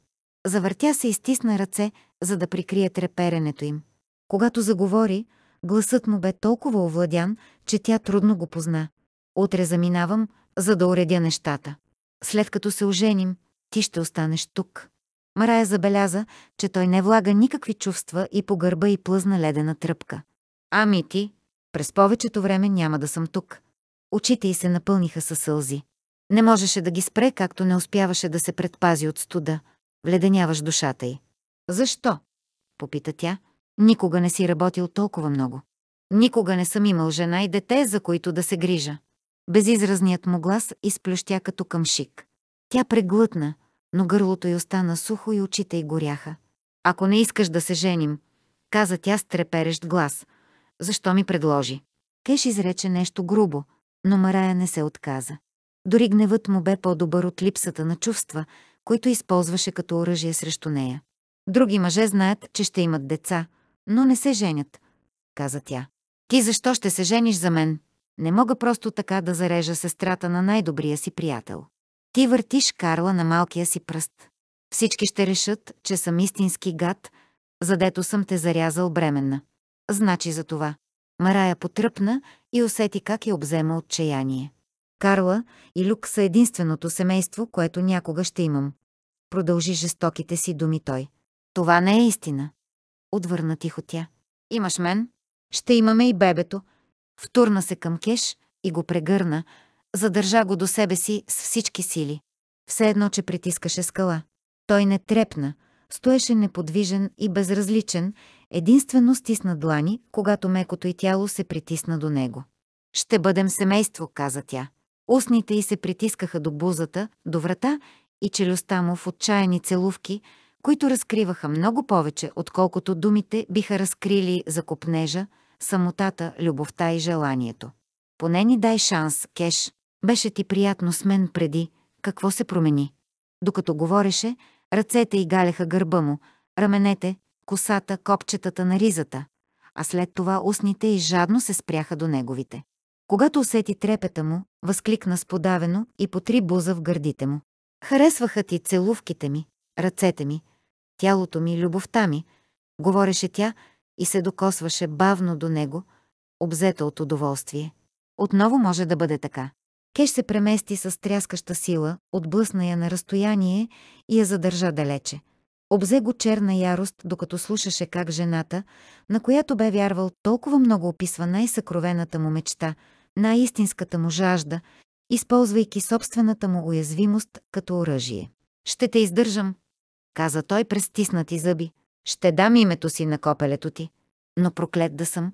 Завъртя се и стисна ръце, за да прикрие треперенето им. Когато заговори, гласът му бе толкова овладян, че тя трудно го позна. Утре заминавам, за да уредя нещата. След като се оженим, ти ще останеш тук. Марая забеляза, че той не влага никакви чувства и по гърба и плъзна ледена тръпка. Ами ти, през повечето време няма да съм тук очите й се напълниха със сълзи. Не можеше да ги спре, както не успяваше да се предпази от студа, вледеняваш душата й. Защо? попита тя. Никога не си работил толкова много. Никога не съм имал жена и дете, за които да се грижа. Безизразният му глас изплющя като къмшик. Тя преглътна, но гърлото й остана сухо и очите й горяха. Ако не искаш да се женим, каза тя с треперещ глас. Защо ми предложи? Кеш изрече нещо грубо, но Марая не се отказа. Дори гневът му бе по-добър от липсата на чувства, които използваше като оръжие срещу нея. Други мъже знаят, че ще имат деца, но не се женят, каза тя. Ти защо ще се жениш за мен? Не мога просто така да зарежа сестрата на най-добрия си приятел. Ти въртиш Карла на малкия си пръст. Всички ще решат, че съм истински гад, задето съм те зарязал бременна. Значи за това. Марая потръпна и усети как я обзема отчаяние. Карла и Люк са единственото семейство, което някога ще имам. Продължи жестоките си думи той. Това не е истина. Отвърна тихо тя. Имаш мен. Ще имаме и бебето. Втурна се към Кеш и го прегърна, задържа го до себе си с всички сили. Все едно, че притискаше скала. Той не трепна, стоеше неподвижен и безразличен единствено стисна длани, когато мекото и тяло се притисна до него. «Ще бъдем семейство», каза тя. Устните й се притискаха до бузата, до врата и челюстта му в отчаяни целувки, които разкриваха много повече, отколкото думите биха разкрили за копнежа, самотата, любовта и желанието. Поне ни дай шанс, Кеш. Беше ти приятно с мен преди. Какво се промени? Докато говореше, ръцете й галяха гърба му, раменете, косата, копчетата на ризата, а след това устните и жадно се спряха до неговите. Когато усети трепета му, възкликна сподавено и потри буза в гърдите му. Харесваха ти целувките ми, ръцете ми, тялото ми, любовта ми, говореше тя и се докосваше бавно до него, обзета от удоволствие. Отново може да бъде така. Кеш се премести с тряскаща сила, отблъсна я на разстояние и я задържа далече – Обзе го черна ярост, докато слушаше как жената, на която бе вярвал толкова много описва най-съкровената му мечта, най-истинската му жажда, използвайки собствената му уязвимост като оръжие. «Ще те издържам», каза той през стиснати зъби. «Ще дам името си на копелето ти, но проклет да съм,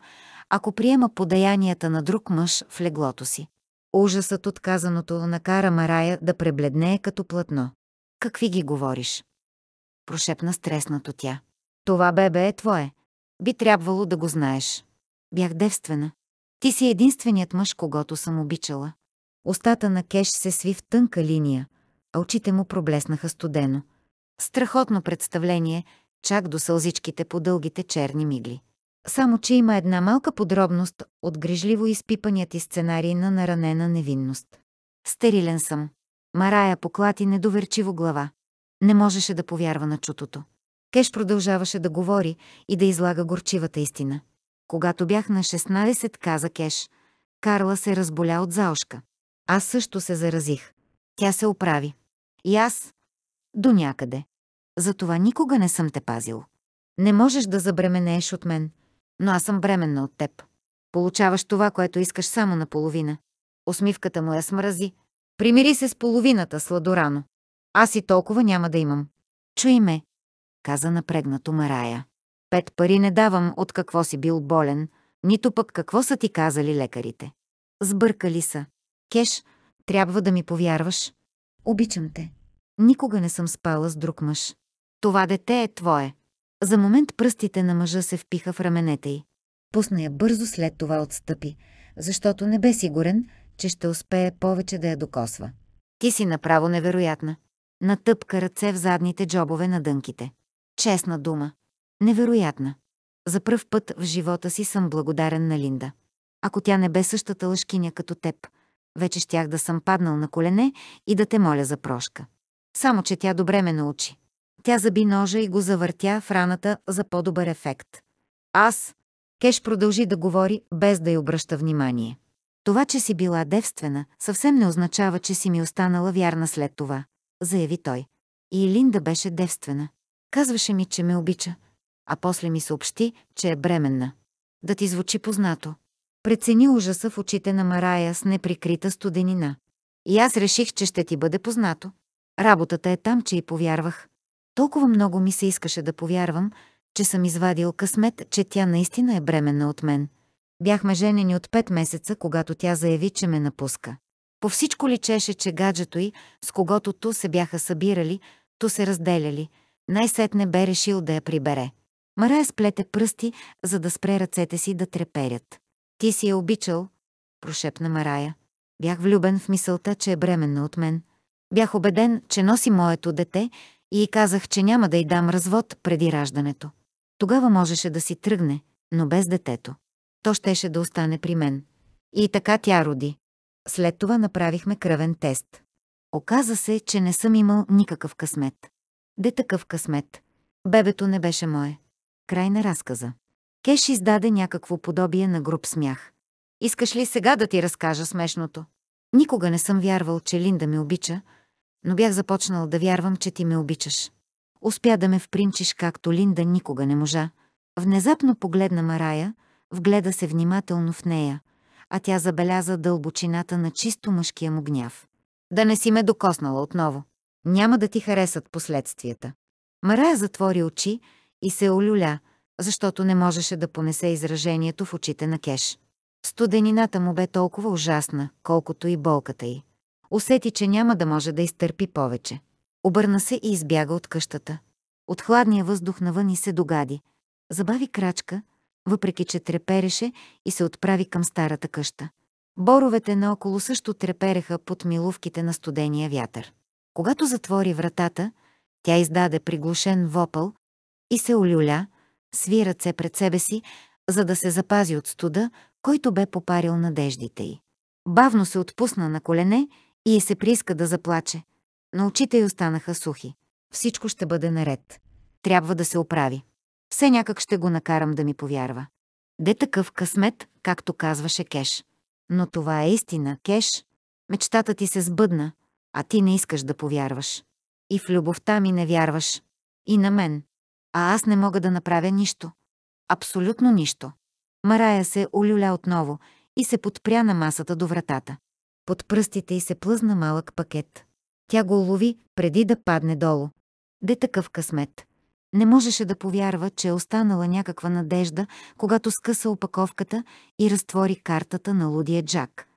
ако приема подаянията на друг мъж в леглото си». Ужасът от казаното накара Марая да пребледнее като платно. «Какви ги говориш?» прошепна стреснато тя. Това бебе е твое. Би трябвало да го знаеш. Бях девствена. Ти си единственият мъж, когато съм обичала. Остата на Кеш се сви в тънка линия, а очите му проблеснаха студено. Страхотно представление, чак до сълзичките по дългите черни мигли. Само, че има една малка подробност от грижливо изпипаният и сценарий на наранена невинност. Стерилен съм. Марая поклати недоверчиво глава. Не можеше да повярва на чутото. Кеш продължаваше да говори и да излага горчивата истина. Когато бях на 16, каза Кеш, Карла се разболя от заошка. Аз също се заразих. Тя се оправи. И аз до някъде. Затова никога не съм те пазил. Не можеш да забременееш от мен, но аз съм бременна от теб. Получаваш това, което искаш само наполовина. Усмивката му я смрази. Примири се с половината, сладорано. Аз и толкова няма да имам. Чуй ме, каза напрегнато Марая. Пет пари не давам от какво си бил болен, нито пък какво са ти казали лекарите. Сбъркали са. Кеш, трябва да ми повярваш. Обичам те. Никога не съм спала с друг мъж. Това дете е твое. За момент пръстите на мъжа се впиха в раменете й. Пусна я бързо след това отстъпи, защото не бе сигурен, че ще успее повече да я докосва. Ти си направо невероятна натъпка ръце в задните джобове на дънките. Честна дума. Невероятна. За пръв път в живота си съм благодарен на Линда. Ако тя не бе същата лъжкиня като теб, вече щях да съм паднал на колене и да те моля за прошка. Само, че тя добре ме научи. Тя заби ножа и го завъртя в раната за по-добър ефект. Аз... Кеш продължи да говори, без да й обръща внимание. Това, че си била девствена, съвсем не означава, че си ми останала вярна след това заяви той. И Линда беше девствена. Казваше ми, че ме обича, а после ми съобщи, че е бременна. Да ти звучи познато. Прецени ужаса в очите на Марая с неприкрита студенина. И аз реших, че ще ти бъде познато. Работата е там, че и повярвах. Толкова много ми се искаше да повярвам, че съм извадил късмет, че тя наистина е бременна от мен. Бяхме женени от пет месеца, когато тя заяви, че ме напуска. По всичко личеше, че гаджето й, с когото ту се бяха събирали, ту се разделяли. Най-сетне бе решил да я прибере. Марая сплете пръсти, за да спре ръцете си да треперят. «Ти си я обичал», прошепна Марая. Бях влюбен в мисълта, че е бременна от мен. Бях убеден, че носи моето дете и казах, че няма да й дам развод преди раждането. Тогава можеше да си тръгне, но без детето. То щеше да остане при мен. И така тя роди. След това направихме кръвен тест. Оказа се, че не съм имал никакъв късмет. Де такъв късмет? Бебето не беше мое. Край на разказа. Кеш издаде някакво подобие на груб смях. Искаш ли сега да ти разкажа смешното? Никога не съм вярвал, че Линда ме обича, но бях започнал да вярвам, че ти ме обичаш. Успя да ме впринчиш, както Линда никога не можа. Внезапно погледна Марая, вгледа се внимателно в нея, а тя забеляза дълбочината на чисто мъжкия му гняв. Да не си ме докоснала отново. Няма да ти харесат последствията. Марая затвори очи и се олюля, защото не можеше да понесе изражението в очите на Кеш. Студенината му бе толкова ужасна, колкото и болката й. Усети, че няма да може да изтърпи повече. Обърна се и избяга от къщата. От хладния въздух навън и се догади. Забави крачка, въпреки че трепереше и се отправи към старата къща. Боровете наоколо също трепереха под милувките на студения вятър. Когато затвори вратата, тя издаде приглушен вопъл и се олюля, сви ръце пред себе си, за да се запази от студа, който бе попарил надеждите й. Бавно се отпусна на колене и се прииска да заплаче, но очите й останаха сухи. Всичко ще бъде наред. Трябва да се оправи. Все някак ще го накарам да ми повярва. Де такъв късмет, както казваше Кеш. Но това е истина, Кеш. Мечтата ти се сбъдна, а ти не искаш да повярваш. И в любовта ми не вярваш. И на мен. А аз не мога да направя нищо. Абсолютно нищо. Марая се олюля отново и се подпря на масата до вратата. Под пръстите й се плъзна малък пакет. Тя го улови, преди да падне долу. Де такъв късмет. Не можеше да повярва, че е останала някаква надежда, когато скъса опаковката и разтвори картата на лудия Джак.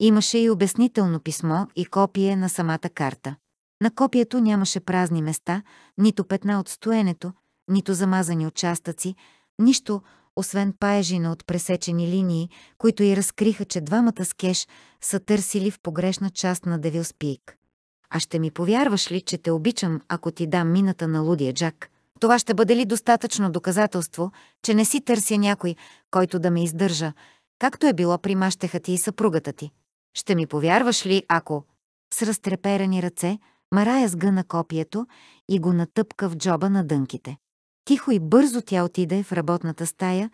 Имаше и обяснително писмо и копие на самата карта. На копието нямаше празни места, нито петна от стоенето, нито замазани участъци, нищо, освен паежина от пресечени линии, които и разкриха, че двамата с кеш са търсили в погрешна част на Девилспик. А ще ми повярваш ли, че те обичам, ако ти дам мината на лудия Джак? Това ще бъде ли достатъчно доказателство, че не си търся някой, който да ме издържа, както е било при мащеха ти и съпругата ти? Ще ми повярваш ли, ако... С разтреперани ръце Марая сгъна копието и го натъпка в джоба на дънките. Тихо и бързо тя отиде в работната стая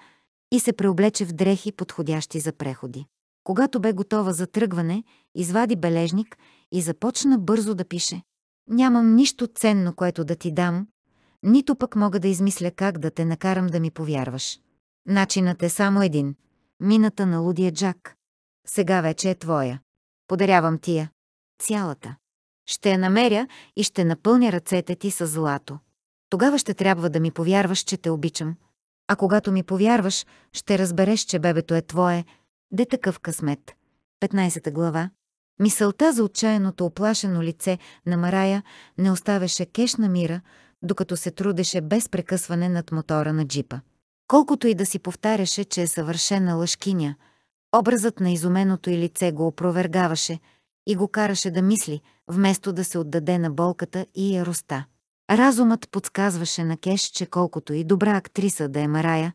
и се преоблече в дрехи, подходящи за преходи. Когато бе готова за тръгване, извади бележник и започна бързо да пише. Нямам нищо ценно, което да ти дам, нито пък мога да измисля как да те накарам да ми повярваш. Начинът е само един. Мината на лудия Джак. Сега вече е твоя. Подарявам ти я. Цялата. Ще я намеря и ще напълня ръцете ти с злато. Тогава ще трябва да ми повярваш, че те обичам. А когато ми повярваш, ще разбереш, че бебето е твое. Де такъв късмет. 15 глава. Мисълта за отчаяното оплашено лице на Марая не оставяше кеш на мира, докато се трудеше без прекъсване над мотора на джипа. Колкото и да си повтаряше, че е съвършена лъжкиня, образът на изуменото й лице го опровергаваше и го караше да мисли, вместо да се отдаде на болката и яроста. Разумът подсказваше на Кеш, че колкото и добра актриса да е Марая,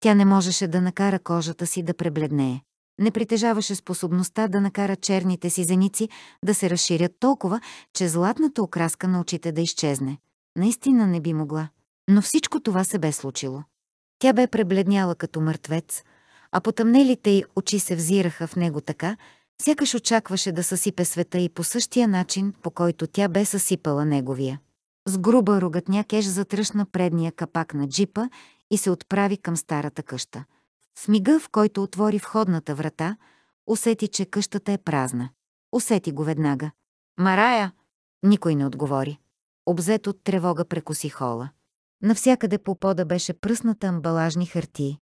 тя не можеше да накара кожата си да пребледнее. Не притежаваше способността да накара черните си зеници да се разширят толкова, че златната окраска на очите да изчезне. Наистина не би могла. Но всичко това се бе случило. Тя бе пребледняла като мъртвец, а потъмнелите й очи се взираха в него така, сякаш очакваше да съсипе света и по същия начин, по който тя бе съсипала неговия. С груба рогатня кеш затръшна предния капак на джипа и се отправи към старата къща. В мига, в който отвори входната врата, усети, че къщата е празна. Усети го веднага. «Марая!» Никой не отговори обзет от тревога прекоси хола. Навсякъде по пода беше пръсната амбалажни хартии.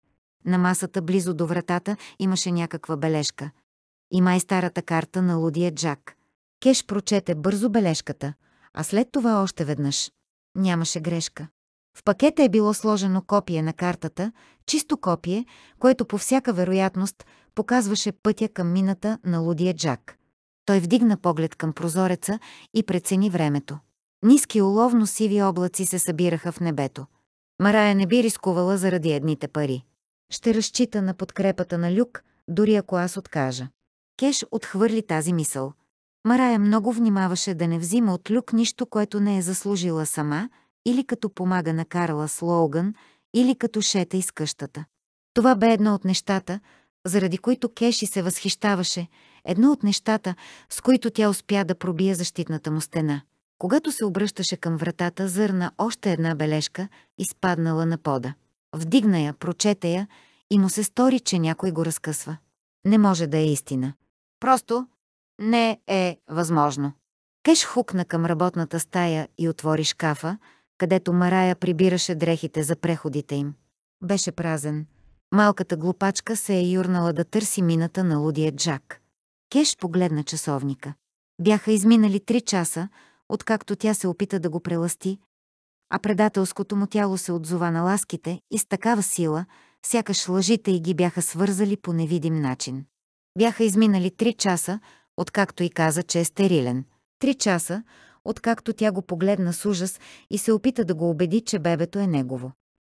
На масата близо до вратата имаше някаква бележка. И май старата карта на лудия Джак. Кеш прочете бързо бележката, а след това още веднъж. Нямаше грешка. В пакета е било сложено копие на картата, чисто копие, което по всяка вероятност показваше пътя към мината на лудия Джак. Той вдигна поглед към прозореца и прецени времето. Ниски уловно сиви облаци се събираха в небето. Марая не би рискувала заради едните пари. Ще разчита на подкрепата на Люк, дори ако аз откажа. Кеш отхвърли тази мисъл. Марая много внимаваше да не взима от Люк нищо, което не е заслужила сама, или като помага на Карла с или като шета из къщата. Това бе едно от нещата, заради които Кеши се възхищаваше, едно от нещата, с които тя успя да пробие защитната му стена. Когато се обръщаше към вратата, зърна още една бележка, изпаднала на пода. Вдигна я, прочете я и му се стори, че някой го разкъсва. Не може да е истина. Просто не е възможно. Кеш хукна към работната стая и отвори шкафа, където Марая прибираше дрехите за преходите им. Беше празен. Малката глупачка се е юрнала да търси мината на лудия Джак. Кеш погледна часовника. Бяха изминали три часа, откакто тя се опита да го преласти, а предателското му тяло се отзова на ласките и с такава сила, сякаш лъжите и ги бяха свързали по невидим начин. Бяха изминали три часа, откакто и каза, че е стерилен. Три часа, откакто тя го погледна с ужас и се опита да го убеди, че бебето е негово.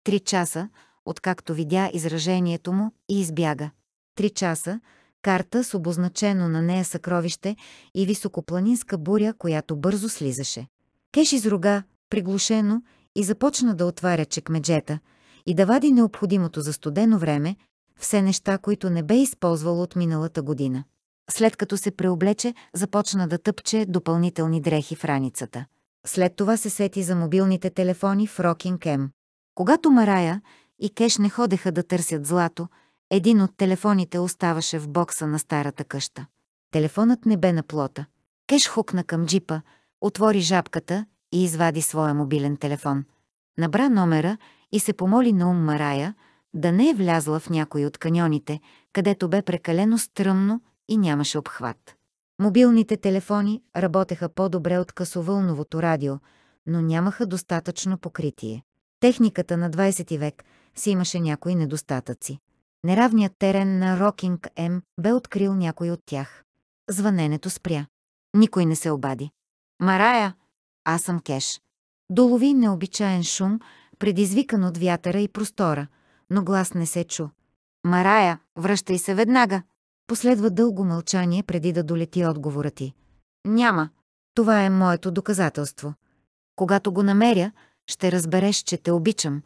Три часа, откакто видя изражението му и избяга. Три часа, карта с обозначено на нея съкровище и високопланинска буря, която бързо слизаше. Кеш изруга, приглушено, и започна да отваря чекмеджета и да вади необходимото за студено време, все неща, които не бе използвал от миналата година. След като се преоблече, започна да тъпче допълнителни дрехи в раницата. След това се сети за мобилните телефони в Рокинг Кем. Когато Марая и Кеш не ходеха да търсят злато, един от телефоните оставаше в бокса на старата къща. Телефонът не бе на плота. Кеш хукна към джипа, отвори жабката и извади своя мобилен телефон. Набра номера и се помоли на ум Марая да не е влязла в някой от каньоните, където бе прекалено стръмно и нямаше обхват. Мобилните телефони работеха по-добре от късовълновото радио, но нямаха достатъчно покритие. Техниката на 20 век си имаше някои недостатъци. Неравният терен на Рокинг М бе открил някой от тях. Звъненето спря. Никой не се обади. Марая! Аз съм Кеш. Долови необичаен шум, предизвикан от вятъра и простора, но глас не се чу. Марая, връщай се веднага! Последва дълго мълчание преди да долети отговора ти. Няма. Това е моето доказателство. Когато го намеря, ще разбереш, че те обичам.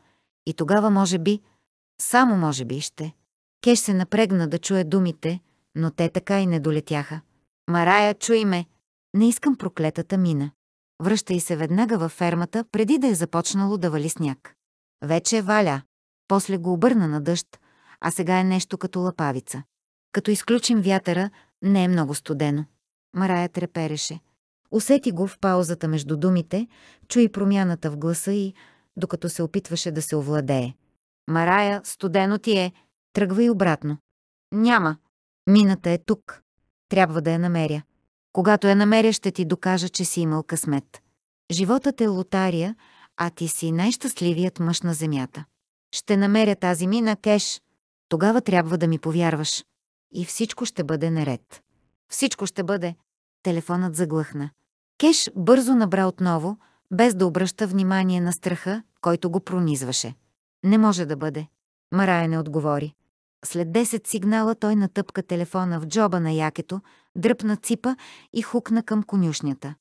И тогава може би, само може би ще. Кеш се напрегна да чуе думите, но те така и не долетяха. Марая, чуй ме! Не искам проклетата мина. Връщай се веднага във фермата, преди да е започнало да вали сняг. Вече е валя. После го обърна на дъжд, а сега е нещо като лапавица. Като изключим вятъра, не е много студено. Марая трепереше. Усети го в паузата между думите, чуй промяната в гласа и, докато се опитваше да се овладее. Марая, студено ти е, Тръгва и обратно. Няма. Мината е тук. Трябва да я намеря. Когато я намеря, ще ти докажа, че си имал късмет. Животът е лотария, а ти си най-щастливият мъж на земята. Ще намеря тази мина, кеш. Тогава трябва да ми повярваш. И всичко ще бъде наред. Всичко ще бъде. Телефонът заглъхна. Кеш бързо набра отново, без да обръща внимание на страха, който го пронизваше. Не може да бъде. Марая не отговори. След 10 сигнала той натъпка телефона в джоба на якето, дръпна ципа и хукна към конюшнята.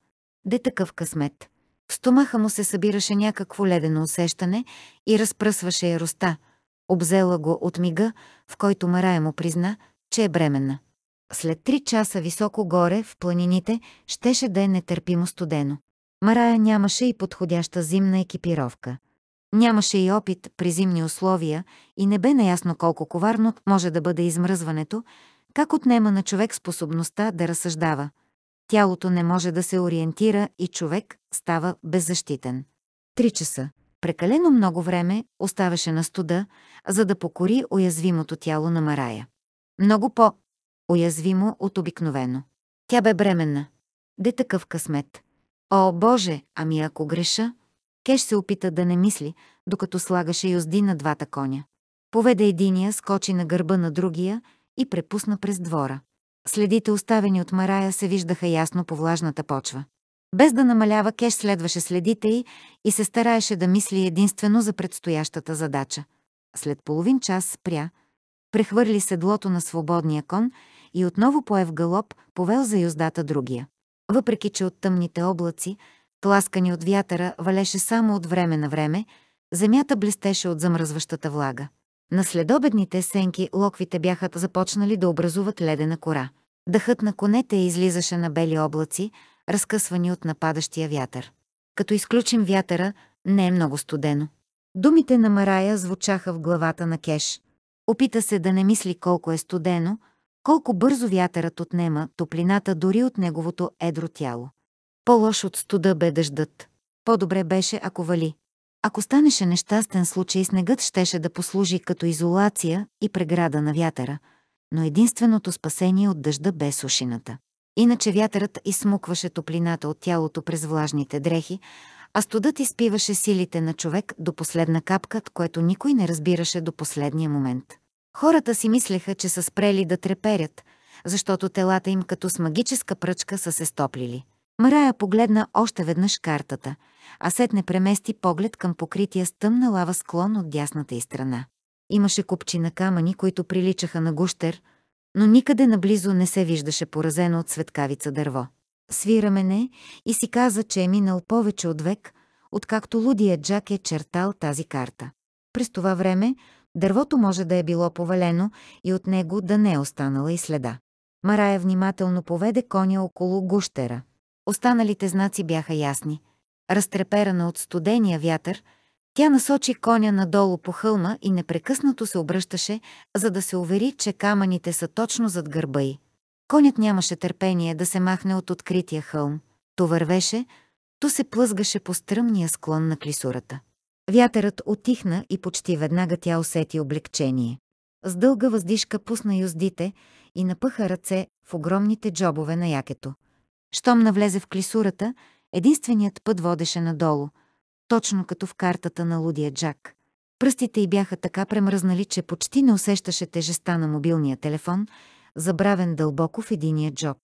Де такъв късмет. В стомаха му се събираше някакво ледено усещане и разпръсваше яроста. Обзела го от мига, в който Марая му призна, че е бременна. След три часа високо горе, в планините, щеше да е нетърпимо студено. Марая нямаше и подходяща зимна екипировка. Нямаше и опит при зимни условия и не бе наясно колко коварно може да бъде измръзването, как отнема на човек способността да разсъждава. Тялото не може да се ориентира и човек става беззащитен. Три часа. Прекалено много време оставаше на студа, за да покори уязвимото тяло на Марая. Много по-уязвимо от обикновено. Тя бе бременна. Де такъв късмет. О, Боже, ами ако греша? Кеш се опита да не мисли, докато слагаше юзди на двата коня. Поведе единия, скочи на гърба на другия и препусна през двора. Следите, оставени от Марая, се виждаха ясно по влажната почва. Без да намалява, Кеш следваше следите й и се стараеше да мисли единствено за предстоящата задача. След половин час спря, прехвърли седлото на свободния кон и отново поев галоп, повел за юздата другия. Въпреки, че от тъмните облаци, тласкани от вятъра, валеше само от време на време, земята блестеше от замръзващата влага. На следобедните сенки локвите бяха започнали да образуват ледена кора. Дъхът на конете излизаше на бели облаци, разкъсвани от нападащия вятър. Като изключим вятъра, не е много студено. Думите на Марая звучаха в главата на Кеш. Опита се да не мисли колко е студено, колко бързо вятърът отнема топлината дори от неговото едро тяло. По-лош от студа бе дъждът. По-добре беше, ако вали. Ако станеше нещастен случай, снегът щеше да послужи като изолация и преграда на вятъра, но единственото спасение от дъжда бе сушината. Иначе вятърът изсмукваше топлината от тялото през влажните дрехи, а студът изпиваше силите на човек до последна капка, което никой не разбираше до последния момент. Хората си мислеха, че са спрели да треперят, защото телата им като с магическа пръчка са се стоплили. Марая погледна още веднъж картата, а сетне премести поглед към покрития с тъмна лава склон от дясната й страна. Имаше купчи на камъни, които приличаха на гущер, но никъде наблизо не се виждаше поразено от светкавица дърво. Свира мене и си каза, че е минал повече от век, откакто лудия Джак е чертал тази карта. През това време дървото може да е било повалено и от него да не е останала и следа. Марая внимателно поведе коня около гущера. Останалите знаци бяха ясни. Разтреперана от студения вятър, тя насочи коня надолу по хълма и непрекъснато се обръщаше, за да се увери, че камъните са точно зад гърба й. Конят нямаше търпение да се махне от открития хълм. То вървеше, то се плъзгаше по стръмния склон на клисурата. Вятърът отихна и почти веднага тя усети облегчение. С дълга въздишка пусна юздите и напъха ръце в огромните джобове на якето. Щом навлезе в клисурата, единственият път водеше надолу, точно като в картата на лудия Джак. Пръстите й бяха така премръзнали, че почти не усещаше тежеста на мобилния телефон, забравен дълбоко в единия джоб.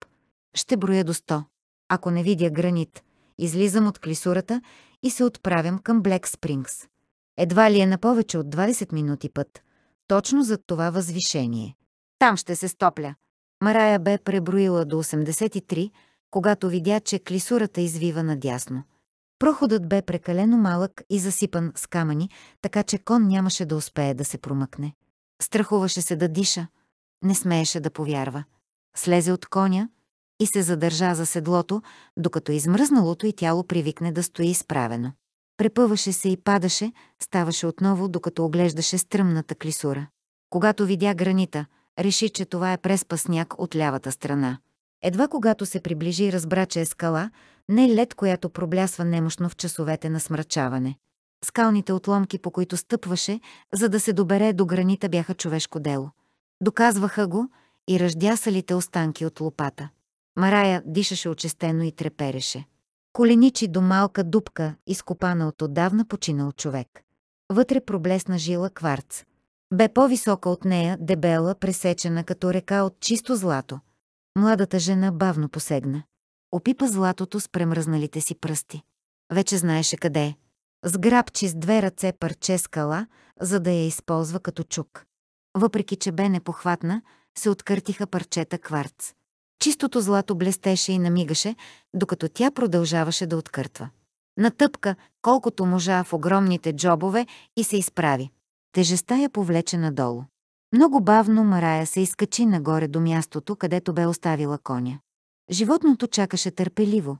Ще броя до 100. Ако не видя гранит, излизам от клисурата и се отправям към Блек Спрингс. Едва ли е на повече от 20 минути път. Точно за това възвишение. Там ще се стопля. Марая бе преброила до 83, когато видя, че клисурата извива надясно. Проходът бе прекалено малък и засипан с камъни, така че кон нямаше да успее да се промъкне. Страхуваше се да диша. Не смееше да повярва. Слезе от коня и се задържа за седлото, докато измръзналото и тяло привикне да стои изправено. Препъваше се и падаше, ставаше отново, докато оглеждаше стръмната клисура. Когато видя гранита, реши, че това е преспасняк от лявата страна. Едва когато се приближи и разбра, че е скала, не е лед, която проблясва немощно в часовете на смрачаване. Скалните отломки, по които стъпваше, за да се добере до гранита, бяха човешко дело. Доказваха го и ръждясалите останки от лопата. Марая дишаше очистено и трепереше. Коленичи до малка дупка, изкопана от отдавна починал човек. Вътре проблесна жила кварц. Бе по-висока от нея, дебела, пресечена като река от чисто злато. Младата жена бавно посегна. Опипа златото с премръзналите си пръсти. Вече знаеше къде е. Сграбчи с две ръце парче скала, за да я използва като чук. Въпреки, че бе непохватна, се откъртиха парчета кварц. Чистото злато блестеше и намигаше, докато тя продължаваше да откъртва. Натъпка, колкото можа в огромните джобове и се изправи. Тежеста я повлече надолу. Много бавно Марая се изкачи нагоре до мястото, където бе оставила коня. Животното чакаше търпеливо,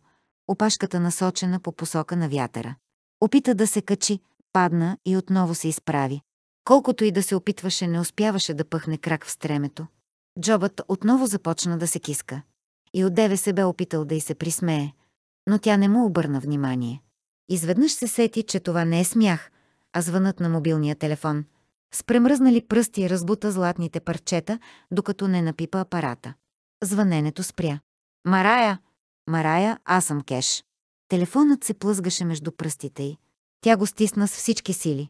опашката насочена по посока на вятъра. Опита да се качи, падна и отново се изправи. Колкото и да се опитваше, не успяваше да пъхне крак в стремето. Джобът отново започна да се киска. И отдеве се бе опитал да й се присмее, но тя не му обърна внимание. Изведнъж се сети, че това не е смях, а звънът на мобилния телефон – с премръзнали пръсти разбута златните парчета, докато не напипа апарата. Звъненето спря. «Марая! Марая, аз съм кеш!» Телефонът се плъзгаше между пръстите й. Тя го стисна с всички сили.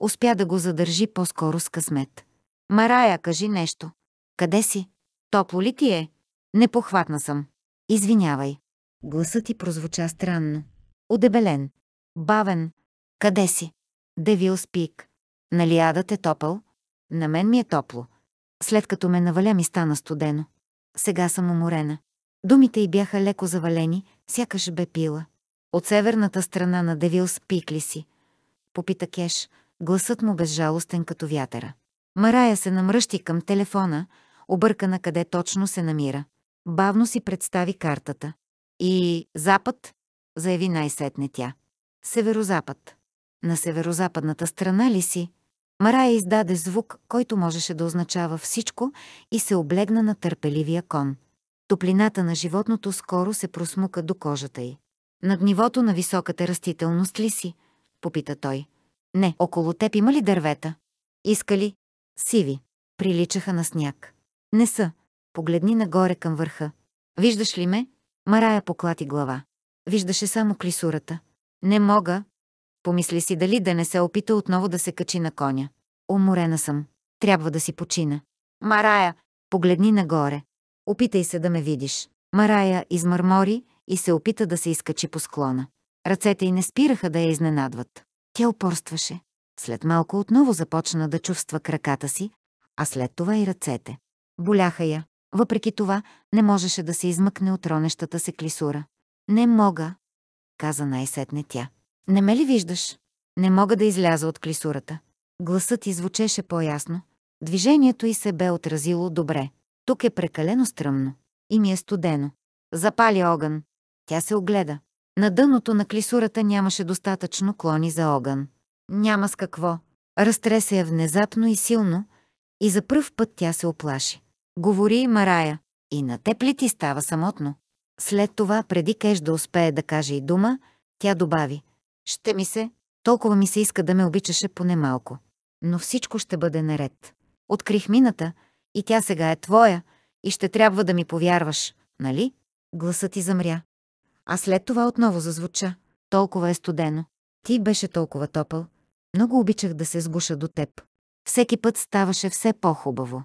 Успя да го задържи по-скоро с късмет. «Марая, кажи нещо!» «Къде си? Топло ли ти е?» «Непохватна съм!» «Извинявай!» Гласът ти прозвуча странно. Удебелен. Бавен. Къде си? Девил Спик. Нали адът е топъл? На мен ми е топло. След като ме наваля ми стана студено. Сега съм уморена. Думите й бяха леко завалени, сякаш бе пила. От северната страна на Девилс пик ли си? Попита Кеш, гласът му безжалостен като вятъра. Марая се намръщи към телефона, объркана къде точно се намира. Бавно си представи картата. И запад, заяви най-сетне тя. Северозапад. На северозападната страна ли си? Марая издаде звук, който можеше да означава всичко и се облегна на търпеливия кон. Топлината на животното скоро се просмука до кожата й. Над нивото на високата растителност ли си? Попита той. Не, около теб има ли дървета? Иска ли? Сиви. Приличаха на сняг. Не са. Погледни нагоре към върха. Виждаш ли ме? Марая поклати глава. Виждаше само клисурата. Не мога, помисли си дали да не се опита отново да се качи на коня. Уморена съм. Трябва да си почина. Марая, погледни нагоре. Опитай се да ме видиш. Марая измърмори и се опита да се изкачи по склона. Ръцете й не спираха да я изненадват. Тя упорстваше. След малко отново започна да чувства краката си, а след това и ръцете. Боляха я. Въпреки това, не можеше да се измъкне от ронещата се клисура. «Не мога», каза най-сетне тя. Не ме ли виждаш? Не мога да изляза от клисурата. Гласът извучеше звучеше по-ясно. Движението й се бе отразило добре. Тук е прекалено стръмно. И ми е студено. Запали огън. Тя се огледа. На дъното на клисурата нямаше достатъчно клони за огън. Няма с какво. Разтресе я е внезапно и силно, и за пръв път тя се оплаши. Говори Марая. И на теб ли ти става самотно? След това, преди Кеш да успее да каже и дума, тя добави. Ще ми се, толкова ми се иска да ме обичаше поне малко. Но всичко ще бъде наред. Открих мината и тя сега е твоя и ще трябва да ми повярваш, нали? Гласът ти замря. А след това отново зазвуча. Толкова е студено. Ти беше толкова топъл. Много обичах да се сгуша до теб. Всеки път ставаше все по-хубаво.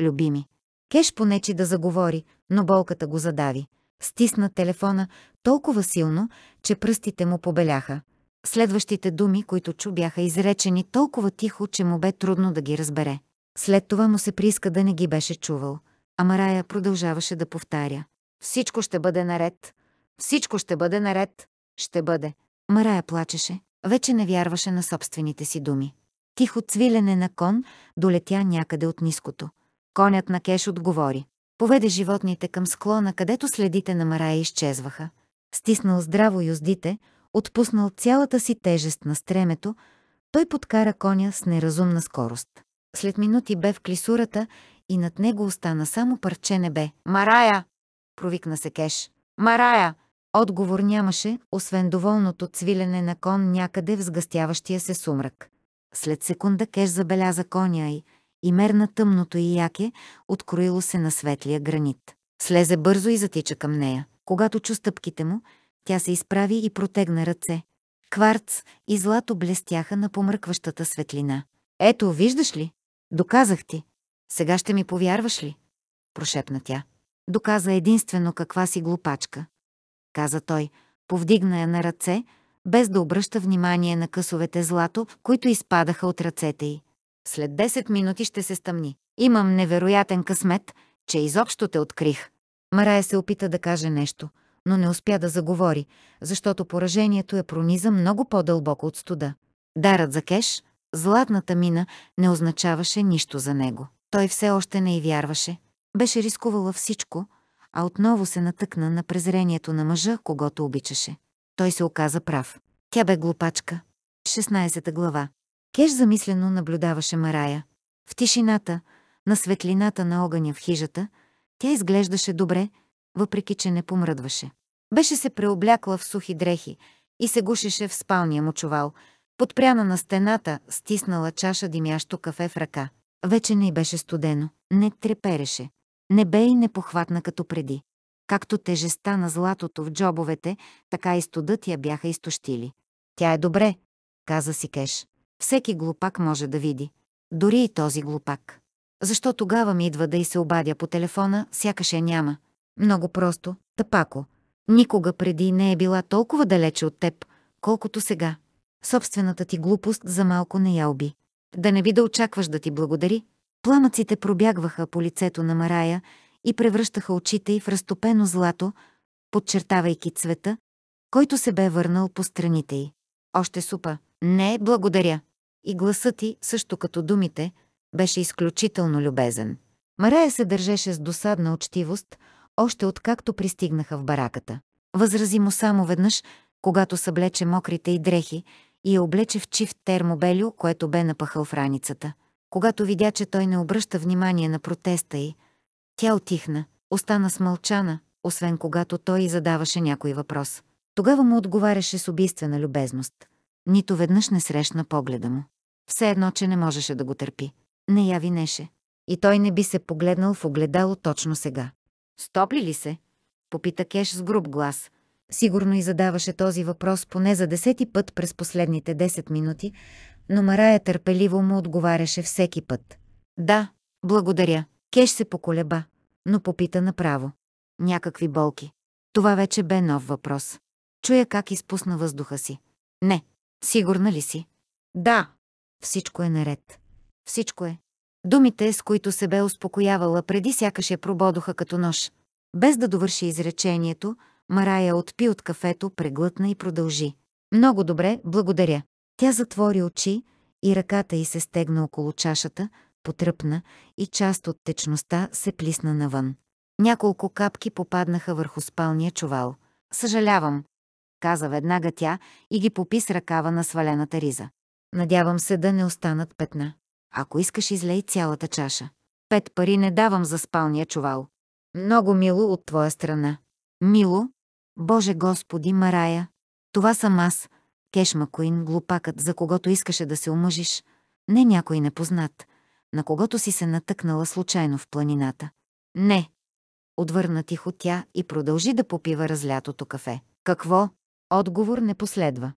Любими. Кеш понечи да заговори, но болката го задави. Стисна телефона толкова силно, че пръстите му побеляха. Следващите думи, които чу, бяха изречени толкова тихо, че му бе трудно да ги разбере. След това му се прииска да не ги беше чувал, а Марая продължаваше да повтаря. Всичко ще бъде наред. Всичко ще бъде наред. Ще бъде. Марая плачеше. Вече не вярваше на собствените си думи. Тихо цвилене на кон долетя някъде от ниското. Конят на Кеш отговори. Поведе животните към склона, където следите на Марая изчезваха. Стиснал здраво юздите, Отпуснал цялата си тежест на стремето, той подкара коня с неразумна скорост. След минути бе в клисурата и над него остана само парче небе. «Марая!» — провикна се Кеш. «Марая!» Отговор нямаше, освен доволното цвилене на кон някъде в сгъстяващия се сумрак. След секунда Кеш забеляза коня и, и мерна тъмното и яке, откроило се на светлия гранит. Слезе бързо и затича към нея. Когато чу стъпките му, тя се изправи и протегна ръце. Кварц и злато блестяха на помръкващата светлина. Ето, виждаш ли? Доказах ти. Сега ще ми повярваш ли? Прошепна тя. Доказа единствено каква си глупачка. Каза той. Повдигна я на ръце, без да обръща внимание на късовете злато, които изпадаха от ръцете й. След 10 минути ще се стъмни. Имам невероятен късмет, че изобщо те открих. Марая се опита да каже нещо, но не успя да заговори, защото поражението я е прониза много по-дълбоко от студа. Дарът за кеш, златната мина, не означаваше нищо за него. Той все още не й вярваше. Беше рискувала всичко, а отново се натъкна на презрението на мъжа, когато обичаше. Той се оказа прав. Тя бе глупачка. 16 глава. Кеш замислено наблюдаваше Марая. В тишината, на светлината на огъня в хижата, тя изглеждаше добре, въпреки че не помръдваше. Беше се преоблякла в сухи дрехи и се гушеше в спалния му чувал, подпряна на стената, стиснала чаша димящо кафе в ръка. Вече не й беше студено, не трепереше, не бе и непохватна като преди. Както тежеста на златото в джобовете, така и студът я бяха изтощили. Тя е добре, каза си Кеш. Всеки глупак може да види. Дори и този глупак. Защо тогава ми идва да й се обадя по телефона, сякаш я няма. Много просто, тъпако. Никога преди не е била толкова далече от теб, колкото сега. Собствената ти глупост за малко не я уби. Да не би да очакваш да ти благодари. Пламъците пробягваха по лицето на Марая и превръщаха очите й в разтопено злато, подчертавайки цвета, който се бе върнал по страните й. Още супа. Не, благодаря. И гласът ти, също като думите, беше изключително любезен. Марая се държеше с досадна учтивост, още откакто пристигнаха в бараката. Възрази му само веднъж, когато съблече мокрите и дрехи и я облече в чифт термобелю, което бе напахал в раницата. Когато видя, че той не обръща внимание на протеста й, тя отихна, остана смълчана, освен когато той задаваше някой въпрос. Тогава му отговаряше с убийствена любезност. Нито веднъж не срещна погледа му. Все едно, че не можеше да го търпи. Не я винеше. И той не би се погледнал в огледало точно сега. Стопли ли се? Попита Кеш с груб глас. Сигурно и задаваше този въпрос поне за десети път през последните 10 минути, но Марая търпеливо му отговаряше всеки път. Да, благодаря. Кеш се поколеба, но попита направо. Някакви болки. Това вече бе нов въпрос. Чуя как изпусна въздуха си. Не. Сигурна ли си? Да. Всичко е наред. Всичко е. Думите, с които се бе успокоявала преди сякаш я прободоха като нож. Без да довърши изречението, Марая отпи от кафето, преглътна и продължи. Много добре, благодаря. Тя затвори очи и ръката й се стегна около чашата, потръпна и част от течността се плисна навън. Няколко капки попаднаха върху спалния чувал. Съжалявам, каза веднага тя и ги попи с ръкава на свалената риза. Надявам се да не останат петна. Ако искаш, излей цялата чаша. Пет пари не давам за спалния чувал. Много мило от твоя страна. Мило? Боже Господи, Марая! Това съм аз, Кеш Макуин, глупакът, за когото искаше да се омъжиш. Не някой непознат, на когото си се натъкнала случайно в планината. Не! Отвърна тихо тя и продължи да попива разлятото кафе. Какво? Отговор не последва.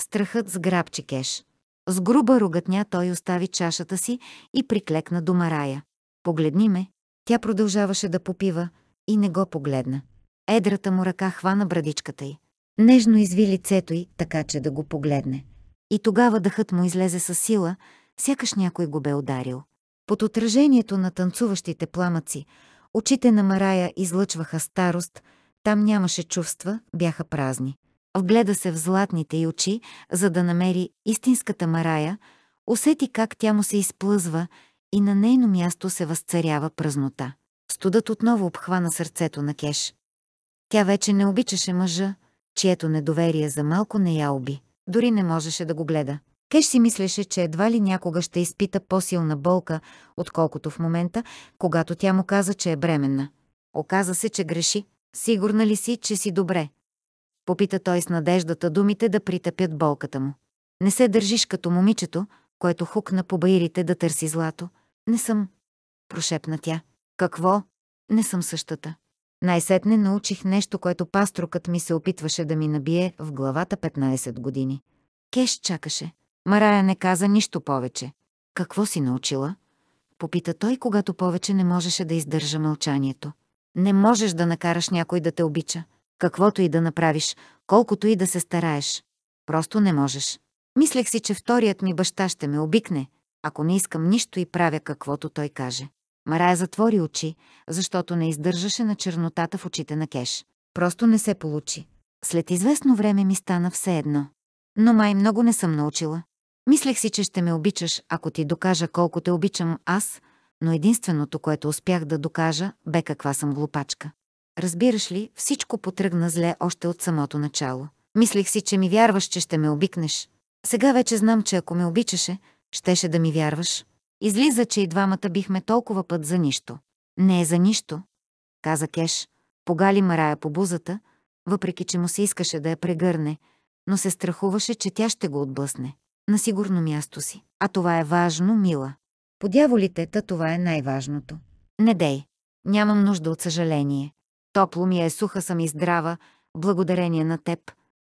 Страхът сграбчи Кеш. С груба ругътня той остави чашата си и приклекна до Марая. Погледни ме. Тя продължаваше да попива и не го погледна. Едрата му ръка хвана брадичката й. Нежно изви лицето й, така че да го погледне. И тогава дъхът му излезе със сила, сякаш някой го бе ударил. Под отражението на танцуващите пламъци, очите на Марая излъчваха старост, там нямаше чувства, бяха празни вгледа се в златните й очи, за да намери истинската Марая, усети как тя му се изплъзва и на нейно място се възцарява празнота. Студът отново обхвана сърцето на Кеш. Тя вече не обичаше мъжа, чието недоверие за малко не я уби. Дори не можеше да го гледа. Кеш си мислеше, че едва ли някога ще изпита по-силна болка, отколкото в момента, когато тя му каза, че е бременна. Оказа се, че греши. Сигурна ли си, че си добре? Попита той с надеждата думите да притъпят болката му. Не се държиш като момичето, което хукна по баирите да търси злато. Не съм, прошепна тя. Какво? Не съм същата. Най-сетне научих нещо, което паструкът ми се опитваше да ми набие в главата 15 години. Кеш чакаше. Марая не каза нищо повече. Какво си научила? Попита той, когато повече не можеше да издържа мълчанието. Не можеш да накараш някой да те обича. Каквото и да направиш, колкото и да се стараеш. Просто не можеш. Мислех си, че вторият ми баща ще ме обикне, ако не искам нищо и правя каквото той каже. Марая затвори очи, защото не издържаше на чернотата в очите на Кеш. Просто не се получи. След известно време ми стана все едно. Но май много не съм научила. Мислех си, че ще ме обичаш, ако ти докажа колко те обичам аз, но единственото, което успях да докажа, бе каква съм глупачка. Разбираш ли, всичко потръгна зле още от самото начало. Мислих си, че ми вярваш, че ще ме обикнеш. Сега вече знам, че ако ме обичаше, щеше да ми вярваш. Излиза, че и двамата бихме толкова път за нищо. Не е за нищо, каза Кеш. Погали Марая по бузата, въпреки че му се искаше да я прегърне, но се страхуваше, че тя ще го отблъсне. На сигурно място си. А това е важно, мила. Подяволите, та това е най-важното. Не дей. Нямам нужда от съжаление. Топло ми е, суха съм и здрава, благодарение на теб.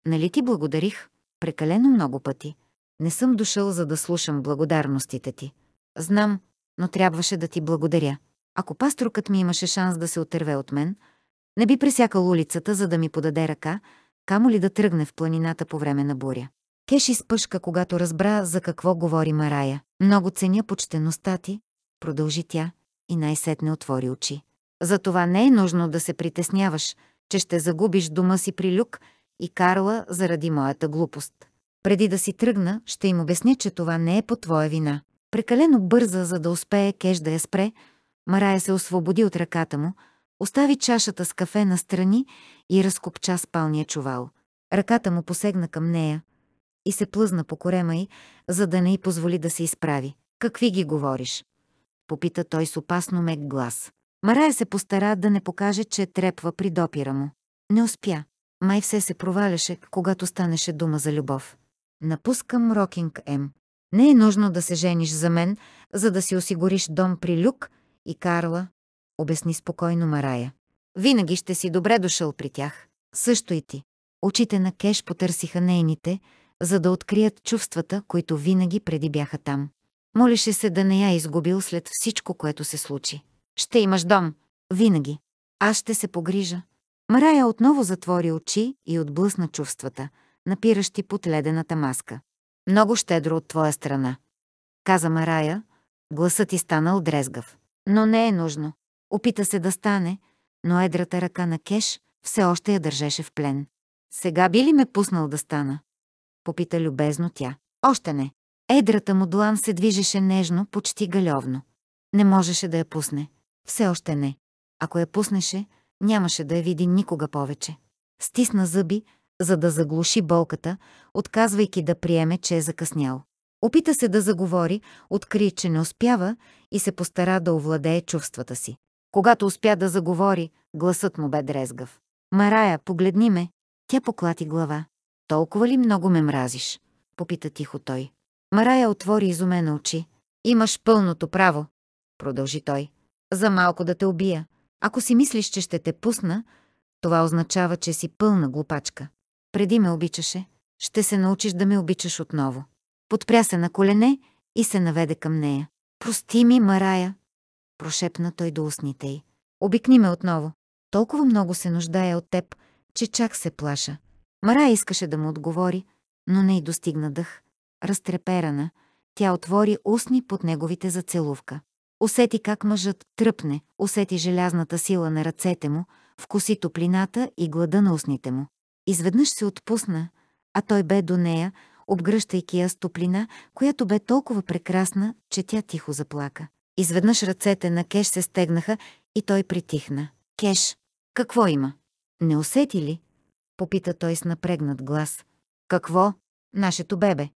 Нали ти благодарих? Прекалено много пъти. Не съм дошъл, за да слушам благодарностите ти. Знам, но трябваше да ти благодаря. Ако паструкът ми имаше шанс да се отърве от мен, не би пресякал улицата, за да ми подаде ръка, камо ли да тръгне в планината по време на буря. Кеш изпъшка, когато разбра за какво говори Марая. Много ценя почтеността ти, продължи тя и най-сетне отвори очи. Затова не е нужно да се притесняваш, че ще загубиш дома си при Люк и Карла заради моята глупост. Преди да си тръгна, ще им обясня, че това не е по твоя вина. Прекалено бърза, за да успее Кеш да я спре, Марая се освободи от ръката му, остави чашата с кафе настрани и разкопча спалния чувал. Ръката му посегна към нея и се плъзна по корема й, за да не й позволи да се изправи. «Какви ги говориш?» — попита той с опасно мек глас. Марая се постара да не покаже, че трепва при допира му. Не успя. Май все се проваляше, когато станеше дума за любов. Напускам Рокинг М. Не е нужно да се жениш за мен, за да си осигуриш дом при Люк и Карла, обясни спокойно Марая. Винаги ще си добре дошъл при тях. Също и ти. Очите на Кеш потърсиха нейните, за да открият чувствата, които винаги преди бяха там. Молеше се да не я изгубил след всичко, което се случи. Ще имаш дом. Винаги. Аз ще се погрижа. Марая отново затвори очи и отблъсна чувствата, напиращи под ледената маска. Много щедро от твоя страна. Каза Марая, гласът ти станал дрезгав. Но не е нужно. Опита се да стане, но едрата ръка на Кеш все още я държеше в плен. Сега би ли ме пуснал да стана? Попита любезно тя. Още не. Едрата му длан се движеше нежно, почти галевно. Не можеше да я пусне. Все още не. Ако я пуснеше, нямаше да я види никога повече. Стисна зъби, за да заглуши болката, отказвайки да приеме, че е закъснял. Опита се да заговори, откри, че не успява и се постара да овладее чувствата си. Когато успя да заговори, гласът му бе дрезгав. «Марая, погледни ме!» Тя поклати глава. «Толкова ли много ме мразиш?» Попита тихо той. Марая отвори изумена очи. «Имаш пълното право!» Продължи той. За малко да те убия. Ако си мислиш, че ще те пусна, това означава, че си пълна глупачка. Преди ме обичаше. Ще се научиш да ме обичаш отново. Подпря се на колене и се наведе към нея. Прости ми, Марая, прошепна той до устните й. Обикни ме отново. Толкова много се нуждая от теб, че чак се плаша. Мара искаше да му отговори, но не й достигна дъх. Разтреперана, тя отвори устни под неговите зацелувка. Усети как мъжът тръпне, усети желязната сила на ръцете му, вкуси топлината и глада на устните му. Изведнъж се отпусна, а той бе до нея, обгръщайки я с топлина, която бе толкова прекрасна, че тя тихо заплака. Изведнъж ръцете на Кеш се стегнаха и той притихна. Кеш, какво има? Не усети ли? Попита той с напрегнат глас. Какво? Нашето бебе.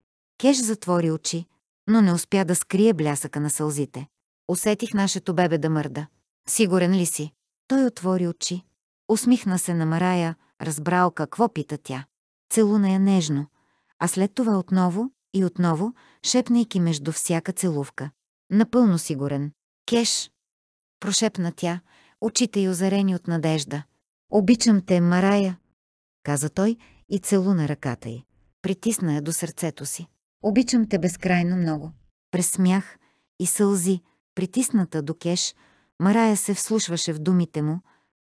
Кеш затвори очи, но не успя да скрие блясъка на сълзите. Усетих нашето бебе да мърда. Сигурен ли си? Той отвори очи. Усмихна се на Марая, разбрал какво пита тя. Целуна я нежно, а след това отново и отново, шепнайки между всяка целувка. Напълно сигурен. Кеш! Прошепна тя, очите й озарени от надежда. Обичам те, Марая! Каза той и целуна ръката й. Притисна я до сърцето си. Обичам те безкрайно много. Пресмях и сълзи, Притисната до кеш, Марая се вслушваше в думите му,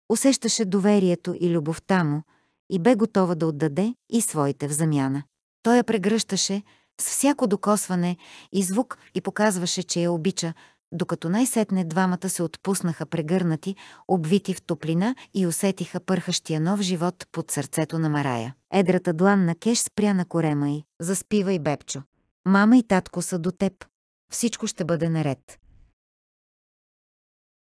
усещаше доверието и любовта му и бе готова да отдаде и своите в замяна. Той я прегръщаше с всяко докосване и звук и показваше, че я обича, докато най-сетне двамата се отпуснаха прегърнати, обвити в топлина и усетиха пърхащия нов живот под сърцето на Марая. Едрата длан на Кеш спря на корема й. Заспивай, Бепчо. Мама и татко са до теб. Всичко ще бъде наред.